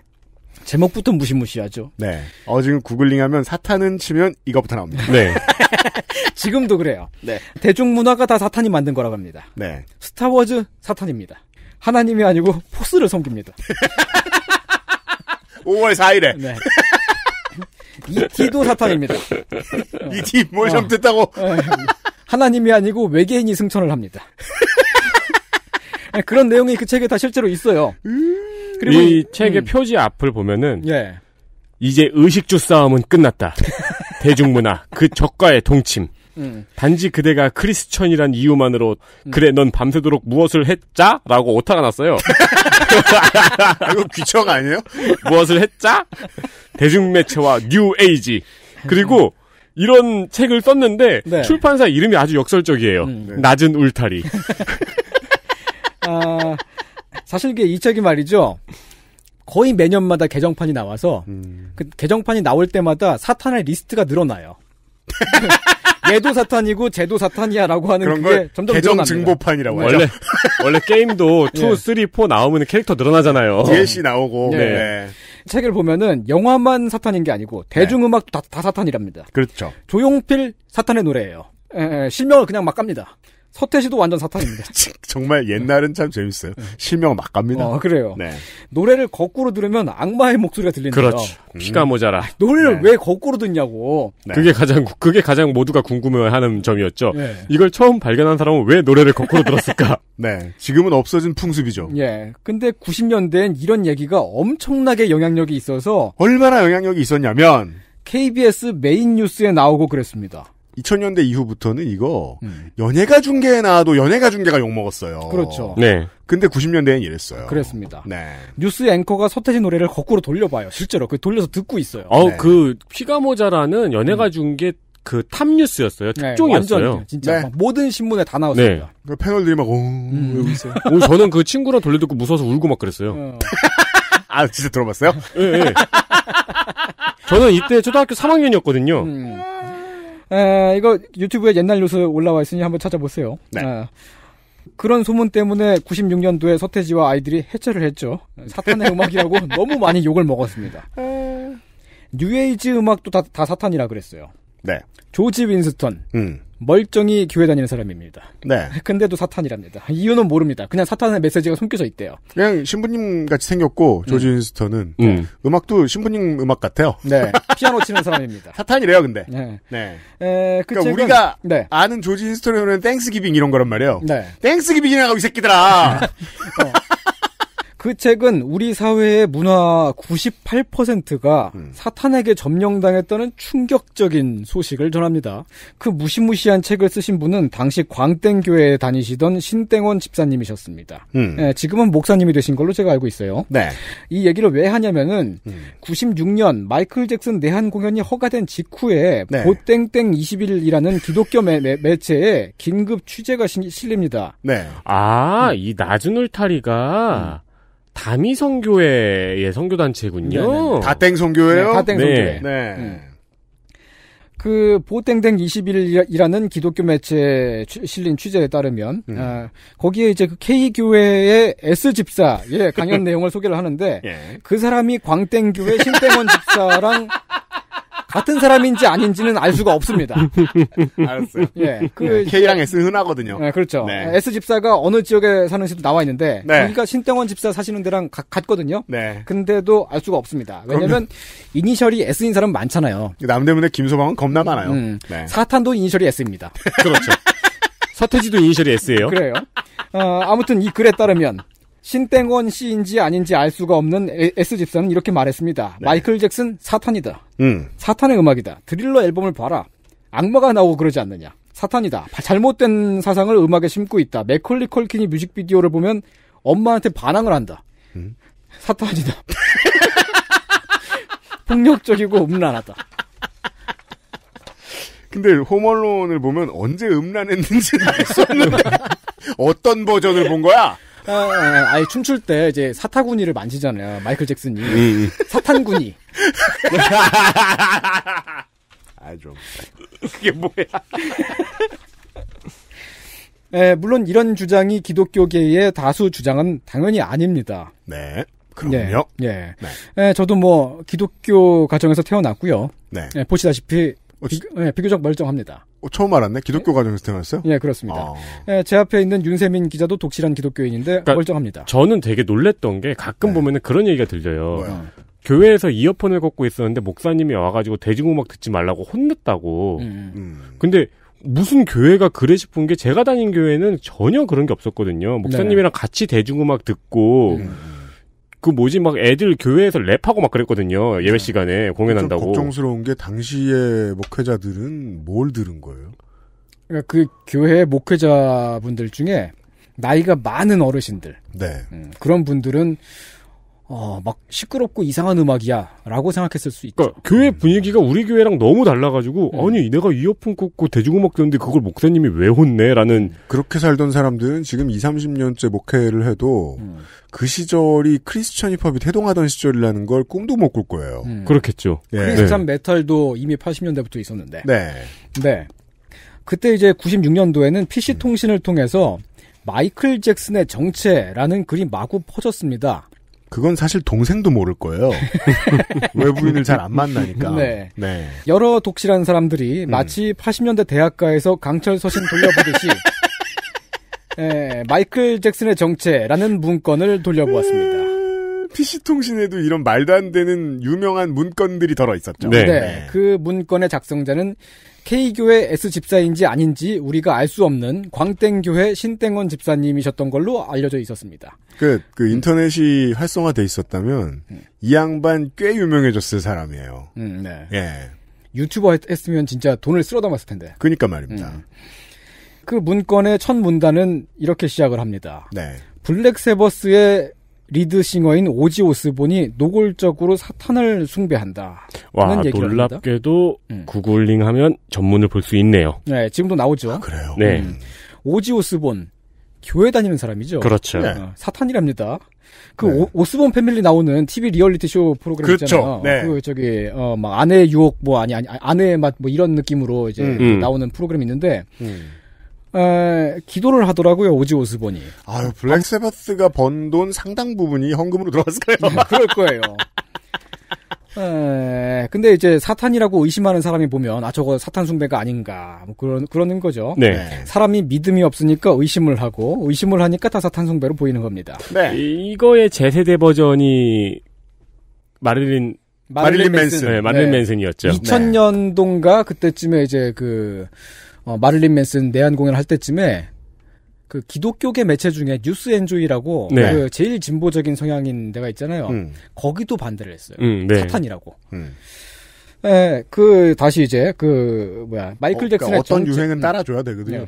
제목부터 무시무시하죠. 네. 어, 지금 구글링하면 사탄은 치면 이거부터 나옵니다. 네. 지금도 그래요. 네. 대중문화가 다 사탄이 만든 거라고 합니다. 네. 스타워즈 사탄입니다. 하나님이 아니고 포스를 섬깁니다. 5월 4일에. 네. 이티도 사탄입니다. 이티 뭘 어. 잘못했다고? 어. 하나님이 아니고 외계인이 승천을 합니다. 네, 그런 내용이 그 책에 다 실제로 있어요. 음~ 그리고 이 책의 음. 표지 앞을 보면은 예. 이제 의식주 싸움은 끝났다. 대중문화 그 적과의 동침. 음. 단지 그대가 크리스천이란 이유만으로 음. 그래 넌 밤새도록 무엇을 했자라고 오타가 났어요. 이거 귀청 아니에요? 무엇을 했자? 대중매체와 뉴 에이지 그리고 이런 책을 썼는데 네. 출판사 이름이 아주 역설적이에요. 음, 낮은 울타리. 아, 사실 이게 이 책이 말이죠. 거의 매년마다 개정판이 나와서 음. 그 개정판이 나올 때마다 사탄의 리스트가 늘어나요. 얘도 사탄이고 쟤도 사탄이야라고 하는 그런 게 점점 개정 증보판이라고 그렇죠. 원래 원래 게임도 2, 예. 3, 4 나오면 캐릭터 늘어나잖아요. DLC 나오고. 네. 네. 책을 보면은 영화만 사탄인 게 아니고 대중음악도 네. 다, 다 사탄이랍니다. 그렇죠. 조용필 사탄의 노래예요. 에, 예, 예, 실명을 그냥 막갑니다 서태지도 완전 사탄입니다. 정말 옛날은 참 재밌어요. 네. 실명 막 갑니다. 어, 그래요. 네. 노래를 거꾸로 들으면 악마의 목소리가 들리는 거죠. 그렇죠. 음. 피가 음. 모자라. 노래를 네. 왜 거꾸로 듣냐고. 네. 그게 가장 그게 가장 모두가 궁금해하는 점이었죠. 네. 이걸 처음 발견한 사람은 왜 노래를 거꾸로 들었을까? 네. 지금은 없어진 풍습이죠. 예. 근데 90년대엔 이런 얘기가 엄청나게 영향력이 있어서 얼마나 영향력이 있었냐면 KBS 메인 뉴스에 나오고 그랬습니다. 2000년대 이후부터는 이거 음. 연예가 중계에 나와도 연예가 중계가 욕먹었어요. 그렇죠. 네. 근데 90년대엔 이랬어요. 그랬습니다. 네. 뉴스 앵커가 서태지 노래를 거꾸로 돌려봐요. 실제로 그 돌려서 듣고 있어요. 어, 네. 그 피가 모자라는 연예가 음. 중계 그 탑뉴스였어요. 네, 특종이었어요. 네, 진짜 네. 모든 신문에 다 나왔습니다. 네. 그 패널들이 막 오, 음. 있어요 오, 저는 그 친구랑 돌려듣고 무서워서 울고 막 그랬어요. 어. 아 진짜 들어봤어요? 예. 네, 저는 이때 초등학교 3학년이었거든요. 음. 에, 이거 유튜브에 옛날 요소 올라와 있으니 한번 찾아보세요. 네. 에, 아, 그런 소문 때문에 96년도에 서태지와 아이들이 해체를 했죠. 사탄의 음악이라고 너무 많이 욕을 먹었습니다. 아. 뉴에이지 음악도 다, 다 사탄이라 그랬어요. 네. 조지 윈스턴. 음. 멀쩡히 교회 다니는 사람입니다. 네. 근데도 사탄이랍니다. 이유는 모릅니다. 그냥 사탄의 메시지가 숨겨져 있대요. 그냥 신부님 같이 생겼고 조지 음. 윈스턴은 음. 악도 신부님 음악 같아요. 네. 피아노 치는 사람입니다. 사탄이래요, 근데. 네. 네. 그 그러니까 우리가 네. 아는 조지 윈스턴 노래는 땡스기빙 이런 거란 말이에요. 네. 땡스기빙이라고 이 새끼들아. 어. 그 책은 우리 사회의 문화 98%가 음. 사탄에게 점령당했다는 충격적인 소식을 전합니다. 그 무시무시한 책을 쓰신 분은 당시 광땡교회에 다니시던 신땡원 집사님이셨습니다. 음. 예, 지금은 목사님이 되신 걸로 제가 알고 있어요. 네. 이 얘기를 왜 하냐면은 음. 96년 마이클 잭슨 내한 공연이 허가된 직후에 네. 보땡땡 21이라는 기독교 매, 매, 체에 긴급 취재가 시, 실립니다. 네. 아, 이 낮은 울타리가 음. 다미 성교회의 성교단체군요. 네, 네, 네. 다땡 성교예요? 다땡 성교회. 네. 음. 그 보땡땡 21이라는 기독교 매체에 실린 취재에 따르면 음. 어, 거기에 이제 그 K 교회의 S 집사의 강연 내용을 소개를 하는데 예. 그 사람이 광땡 교회 신땡원 집사랑 같은 사람인지 아닌지는 알 수가 없습니다. 알았어요. 예. 그 예, K랑 S 흔하거든요. 네, 그렇죠. 네. 예, S 집사가 어느 지역에 사는지도 나와 있는데 네. 여기가 신땡원 집사 사시는 데랑 가, 같거든요. 네. 근데도 알 수가 없습니다. 왜냐면 이니셜이 S인 사람 많잖아요. 남대문에 김소방은 겁나 많아요. 음, 네. 사탄도 이니셜이 S입니다. 그렇죠. 서태지도 이니셜이 S예요. 그래요. 어, 아무튼 이 글에 따르면 신땡원 씨인지 아닌지 알 수가 없는 S 집사는 이렇게 말했습니다. 네. 마이클 잭슨 사탄이다. 음. 사탄의 음악이다. 드릴러 앨범을 봐라. 악마가 나오고 그러지 않느냐. 사탄이다. 잘못된 사상을 음악에 심고 있다. 맥컬리 컬킨이 뮤직비디오를 보면 엄마한테 반항을 한다. 음? 사탄이다. 폭력적이고 음란하다. 근데 홈얼론을 보면 언제 음란했는지는 알 수 없는데 어떤 버전을 본 거야? 아, 아, 아, 아니 춤출 때 이제 사타구니를 만지잖아요. 마이클 잭슨이 음. 사탄구니. 아 좀. 그게 뭐야? 예, 물론 이런 주장이 기독교계의 다수 주장은 당연히 아닙니다. 네. 네 그럼요. 예. 예. 네. 예 저도 뭐 기독교 가정에서 태어났고요. 네. 예, 보시다시피 어, 비, 네, 비교적 멀쩡합니다. 어, 처음 알았네. 기독교 가정에서 예. 태어났어요? 예, 네, 그렇습니다. 아... 네, 제 앞에 있는 윤세민 기자도 독실한 기독교인인데 그러니까 멀쩡합니다. 저는 되게 놀랬던 게 가끔 네. 보면은 그런 얘기가 들려요. 뭐야? 음. 교회에서 이어폰을 걷고 있었는데 목사님이 와가지고 대중음악 듣지 말라고 혼냈다고. 음. 음. 근데 무슨 교회가 그래 싶은 게 제가 다닌 교회는 전혀 그런 게 없었거든요. 목사님이랑 네. 같이 대중음악 듣고 음. 그 뭐지 막 애들 교회에서 랩하고 막 그랬거든요. 예배 네. 시간에 공연한다고. 걱정스러운 게당시에 목회자들은 뭘 들은 거예요? 그러니까 그 교회 목회자분들 중에 나이가 많은 어르신들. 네. 음, 그런 분들은 어, 막 시끄럽고 이상한 음악이야. 라고 생각했을 수 있죠. 그러니까 교회 분위기가 우리 교회랑 너무 달라가지고, 음. 아니, 내가 이어폰 꽂고 대중음악 듣는데 그걸 목사님이 왜 혼내? 라는. 음. 그렇게 살던 사람들은 지금 20, 30년째 목회를 해도 음. 그 시절이 크리스천 힙합이 태동하던 시절이라는 걸 꿈도 못 꿀 거예요. 음. 그렇겠죠. 네. 예. 크리스천 네. 메탈도 이미 80년대부터 있었는데. 네. 네. 그때 이제 96년도에는 PC통신을 음. 통해서 마이클 잭슨의 정체라는 글이 마구 퍼졌습니다. 그건 사실 동생도 모를 거예요. 외부인을 잘 안 만나니까. 네. 네. 여러 독실한 사람들이 음. 마치 80년대 대학가에서 강철 서신 돌려보듯이 에, 예, 마이클 잭슨의 정체라는 문건을 돌려보았습니다. PC통신에도 음, 이런 말도 안 되는 유명한 문건들이 덜어 있었죠. 네. 네. 그 문건의 작성자는 K교회 S 집사인지 아닌지 우리가 알 수 없는 광땡교회 신땡원 집사님이셨던 걸로 알려져 있었습니다. 그, 그 인터넷이 활성화돼 있었다면 음. 이 양반 꽤 유명해졌을 사람이에요. 음, 네. 예. 유튜버 했, 으면 진짜 돈을 쓸어 담았을 텐데. 그니까 말입니다. 음. 그 문건의 첫 문단은 이렇게 시작을 합니다. 네. 블랙세버스의 리드싱어인 오지 오스본이 노골적으로 사탄을 숭배한다. 와 놀랍게도 음. 구글링하면 전문을 볼 수 있네요. 네, 지금도 나오죠. 아, 그래요. 네, 음. 오지 오스본 교회 다니는 사람이죠. 그렇죠. 어, 네. 사탄이랍니다. 그 네. 오, 스본 패밀리 나오는 TV 리얼리티 쇼 프로그램 그렇죠. 있잖아요. 네. 그 저기 어막 아내 유혹 뭐 아니 아니 아내의 맛뭐 이런 느낌으로 이제 음, 나오는 프로그램이 있는데 음. 에, 기도를 하더라고요 오지 오스본이. 아 블랙 세바스가 번 돈 상당 부분이 헌금으로 들어왔을까요 네, 그럴 거예요. 에, 근데 이제 사탄이라고 의심하는 사람이 보면 아 저거 사탄 숭배가 아닌가 뭐 그런 그러는 거죠. 네. 사람이 믿음이 없으니까 의심을 하고 의심을 하니까 다 사탄 숭배로 보이는 겁니다. 네. 이거의 제 세대 버전이 마릴린 마릴린, 마릴린 맨슨. 맨슨. 네, 마릴린 네. 맨슨이었죠. 2000년도인가 그때쯤에 이제 그 어, 마를린 맨슨 내한 공연을 할 때쯤에 그 기독교계 매체 중에 뉴스 엔조이라고 네. 그 제일 진보적인 성향인 데가 있잖아요. 음. 거기도 반대를 했어요. 음, 네. 사탄이라고. 음. 예, 그 다시 이제 그 뭐야 마이클 어, 그러니까 잭슨의 어떤 정체, 유행은 따라줘야 되거든요.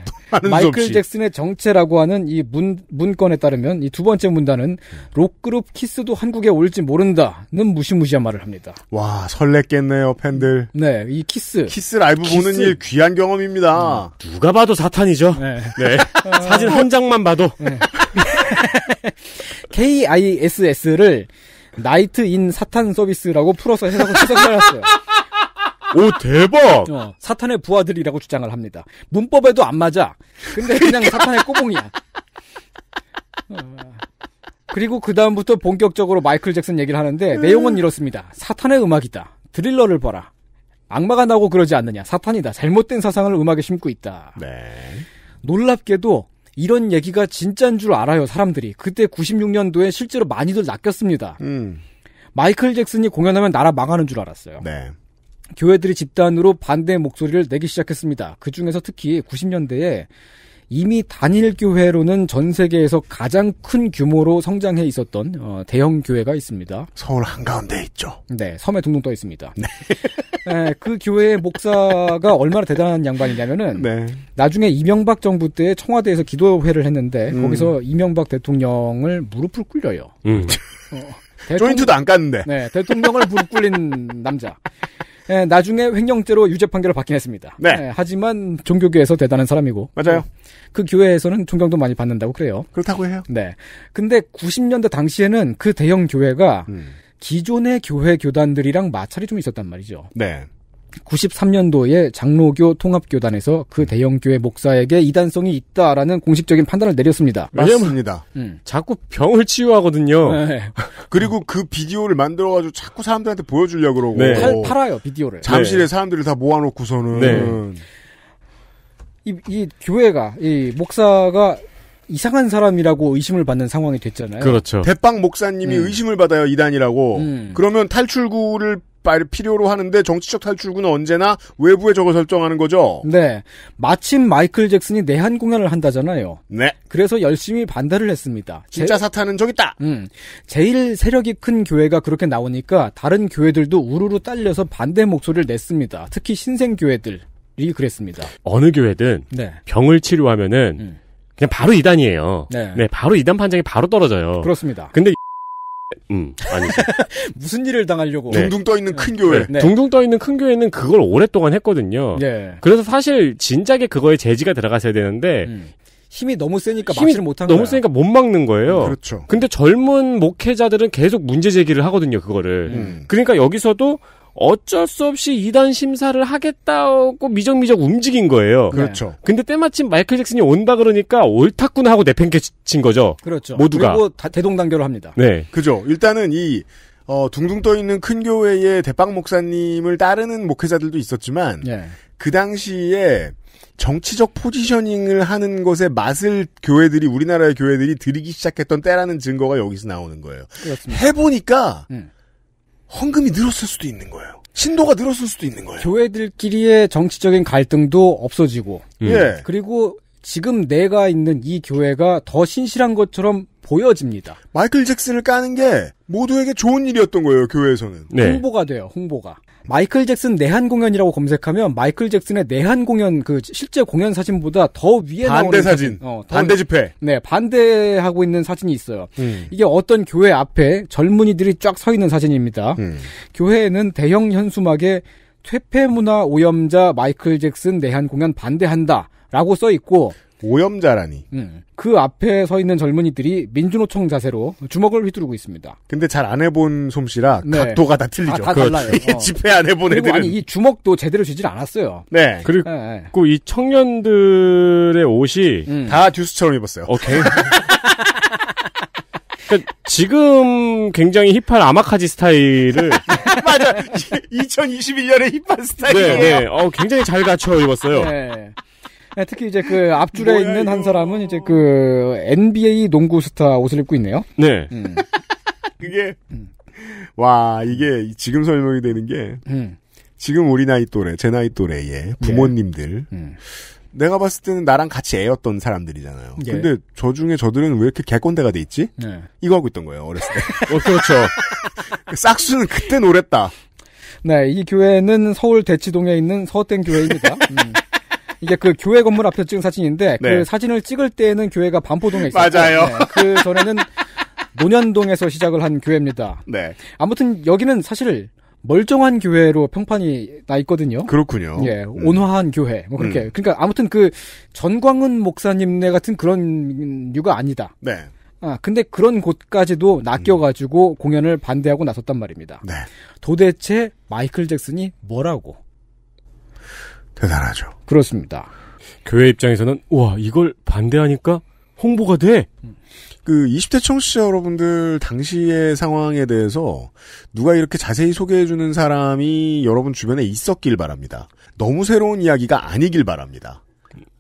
네. 마이클 잭슨의 정체라고 하는 이 문 문건에 따르면 이 두 번째 문단은 록 그룹 키스도 한국에 올지 모른다는 무시무시한 말을 합니다. 와 설렜겠네요 팬들. 네, 이 키스 키스 라이브 키스. 보는 일 귀한 경험입니다. 음. 누가 봐도 사탄이죠. 네, 네. 사진 한 장만 봐도 네. KISS를 나이트 인 사탄 서비스라고 풀어서 해석을 해석해놨어요. 오 대박. 어, 사탄의 부하들이라고 주장을 합니다. 문법에도 안 맞아. 근데 그냥 그러니까. 사탄의 꼬봉이야. 어. 그리고 그 다음부터 본격적으로 마이클 잭슨 얘기를 하는데 음. 내용은 이렇습니다. 사탄의 음악이다. 드릴러를 봐라. 악마가 나고 그러지 않느냐. 사탄이다. 잘못된 사상을 음악에 심고 있다. 네. 놀랍게도 이런 얘기가 진짜인 줄 알아요, 사람들이. 그때 96년도에 실제로 많이들 낚였습니다. 음. 마이클 잭슨이 공연하면 나라 망하는 줄 알았어요. 네. 교회들이 집단으로 반대의 목소리를 내기 시작했습니다. 그 중에서 특히 90년대에 이미 단일 교회로는 전 세계에서 가장 큰 규모로 성장해 있었던 어, 대형 교회가 있습니다. 서울 한가운데 있죠. 네, 섬에 둥둥 떠 있습니다. 네. 네, 그 교회의 목사가 얼마나 대단한 양반이냐면은 네. 나중에 이명박 정부 때 청와대에서 기도회를 했는데 음. 거기서 이명박 대통령을 무릎을 꿇려요. 음. 어, 대통령, 조인트도 안 깠는데. 네, 대통령을 무릎 꿇린 남자. 예, 나중에 횡령죄로 유죄 판결을 받긴 했습니다. 네. 예, 하지만 종교계에서 대단한 사람이고. 맞아요. 예, 그 교회에서는 존경도 많이 받는다고 그래요. 그렇다고 해요. 네. 근데 90년대 당시에는 그 대형 교회가 음. 기존의 교회 교단들이랑 마찰이 좀 있었단 말이죠. 네. 93년도에 장로교 통합교단에서 그 음. 대형교회 목사에게 이단성이 있다라는 공식적인 판단을 내렸습니다. 맞습니다. 음. 자꾸 병을 치유하거든요. 네. 그리고 그 비디오를 만들어가지고 자꾸 사람들한테 보여주려고 그러고. 네. 팔, 아요 비디오를. 잠실에 네. 사람들을 다 모아놓고서는. 네. 이, 이 교회가, 이 목사가 이상한 사람이라고 의심을 받는 상황이 됐잖아요. 그렇죠. 대빵 목사님이 음. 의심을 받아요 이단이라고. 음. 그러면 탈출구를 필요로 하는데 정치적 탈출구는 언제나 외부에 적어 설정하는 거죠. 네. 마침 마이클 잭슨이 내한 공연을 한다잖아요. 네. 그래서 열심히 반대를 했습니다. 진짜 제... 사탄은 저기 있다. 음. 제일 세력이 큰 교회가 그렇게 나오니까 다른 교회들도 우르르 딸려서 반대 목소리를 냈습니다. 특히 신생 교회들이 그랬습니다. 어느 교회든 네. 병을 치료하면은 음. 그냥 바로 이단이에요. 네. 네, 바로 이단 판정이 바로 떨어져요. 그렇습니다. 근데 음, 아니죠. 무슨 일을 당하려고. 네. 둥둥 떠있는 큰 교회. 네, 네. 둥둥 떠있는 큰 교회는 그걸 오랫동안 했거든요. 네. 그래서 사실 진작에 그거에 제지가 들어가셔야 되는데, 음. 힘이 너무 세니까 힘이 막지를 못하는 너무 거 세니까 못 막는 거예요. 그렇죠. 근데 젊은 목회자들은 계속 문제 제기를 하거든요, 그거를. 음. 그러니까 여기서도 어쩔 수 없이 이단 심사를 하겠다고 미적미적 움직인 거예요. 네. 그렇죠. 근데 때마침 마이클 잭슨이 온다 그러니까 옳다구나 하고 내팽개친 거죠. 그렇죠. 모두가. 그리고 대동단결을 합니다. 네. 그죠. 일단은 이 어, 둥둥 떠 있는 큰 교회의 대빵 목사님을 따르는 목회자들도 있었지만 예. 그 당시에 정치적 포지셔닝을 하는 것에 맛을 교회들이 우리나라의 교회들이 들이기 시작했던 때라는 증거가 여기서 나오는 거예요. 그렇습니다. 해보니까 음. 헌금이 늘었을 수도 있는 거예요. 신도가 늘었을 수도 있는 거예요. 교회들끼리의 정치적인 갈등도 없어지고. 음. 예. 그리고 지금 내가 있는 이 교회가 더 신실한 것처럼 보여집니다. 마이클 잭슨을 까는 게 모두에게 좋은 일이었던 거예요, 교회에서는. 네. 홍보가 돼요, 홍보가. 마이클 잭슨 내한 공연이라고 검색하면 마이클 잭슨의 내한 공연 그 실제 공연 사진보다 더 위에 반대 사진, 사진. 어, 반대 집회. 네, 반대하고 있는 사진이 있어요. 음. 이게 어떤 교회 앞에 젊은이들이 쫙 서 있는 사진입니다. 음. 교회에는 대형 현수막에 퇴폐 문화 오염자 마이클 잭슨 내한 공연 반대한다. 라고 써 있고 오염자라니. 음. 그 앞에 서 있는 젊은이들이 민주노총 자세로 주먹을 휘두르고 있습니다. 근데 잘 안 해본 솜씨라 네. 각도가 다 틀리죠. 아, 다, 그, 달라요. 그렇죠. 어. 집회 안 해본 애들은. 아니 이 주먹도 제대로 주질 않았어요. 네. 네, 네. 그리고 네. 이 청년들의 옷이 음. 다 듀스처럼 입었어요. 오케이. 그러니까 지금 굉장히 힙한 아마카지 스타일을 맞아 2021년의 힙한 스타일이에요. 네, 네. 어, 굉장히 잘 갖춰 입었어요. 네. 네, 특히 이제 그 앞줄에 뭐야, 있는 이거. 한 사람은 이제 그 NBA 농구 스타 옷을 입고 있네요. 네. 음. 그게 와 이게 지금 설명이 되는 게 음. 지금 우리 나이 또래 제 나이 또래의 예. 부모님들 예. 내가 봤을 때는 나랑 같이 애였던 사람들이잖아요. 예. 근데 저 중에 저들은 왜 이렇게 개꼰대가 돼 있지? 예. 이거 하고 있던 거예요 어렸을 때. 어, 그렇죠. 그 싹수는 그때 노랬다. 네, 이 교회는 서울 대치동에 있는 서땡 교회입니다. 음. 이게 그 교회 건물 앞에서 찍은 사진인데 그 네. 그 사진을 찍을 때는 에 교회가 반포동에 있었고 맞아요. 네, 그 전에는 논현동에서 시작을 한 교회입니다. 네. 아무튼 여기는 사실 멀쩡한 교회로 평판이 나 있거든요. 그렇군요. 예, 음. 온화한 음. 교회 뭐 그렇게. 음. 그러니까 아무튼 그 전광훈 목사님네 같은 그런 류가 아니다. 네. 아, 근데 그런 곳까지도 음. 낚여가지고 음. 공연을 반대하고 나섰단 말입니다. 네. 도대체 마이클 잭슨이 뭐라고 대단하죠. 그렇습니다. 교회 입장에서는 우와 이걸 반대하니까 홍보가 돼. 그 20대 청취자 여러분들 당시의 상황에 대해서 누가 이렇게 자세히 소개해주는 사람이 여러분 주변에 있었길 바랍니다. 너무 새로운 이야기가 아니길 바랍니다.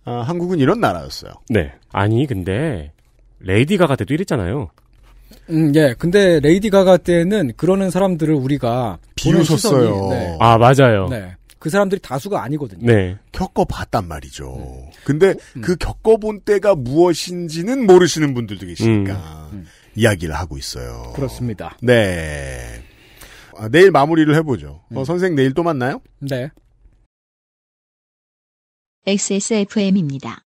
아, 한국은 이런 나라였어요. 네. 아니 근데 레이디 가가 때도 이랬잖아요. 음, 예. 근데 레이디 가가 때는 그러는 사람들을 우리가 비웃었어요. 네. 아 맞아요. 네. 그 사람들이 다수가 아니거든요. 네. 겪어봤단 말이죠. 음. 근데 음. 그 겪어본 때가 무엇인지는 모르시는 분들도 계시니까 음. 음. 이야기를 하고 있어요. 그렇습니다. 네. 아, 내일 마무리를 해보죠. 어, 음. 선생 내일 또 만나요? 네. XSFM입니다.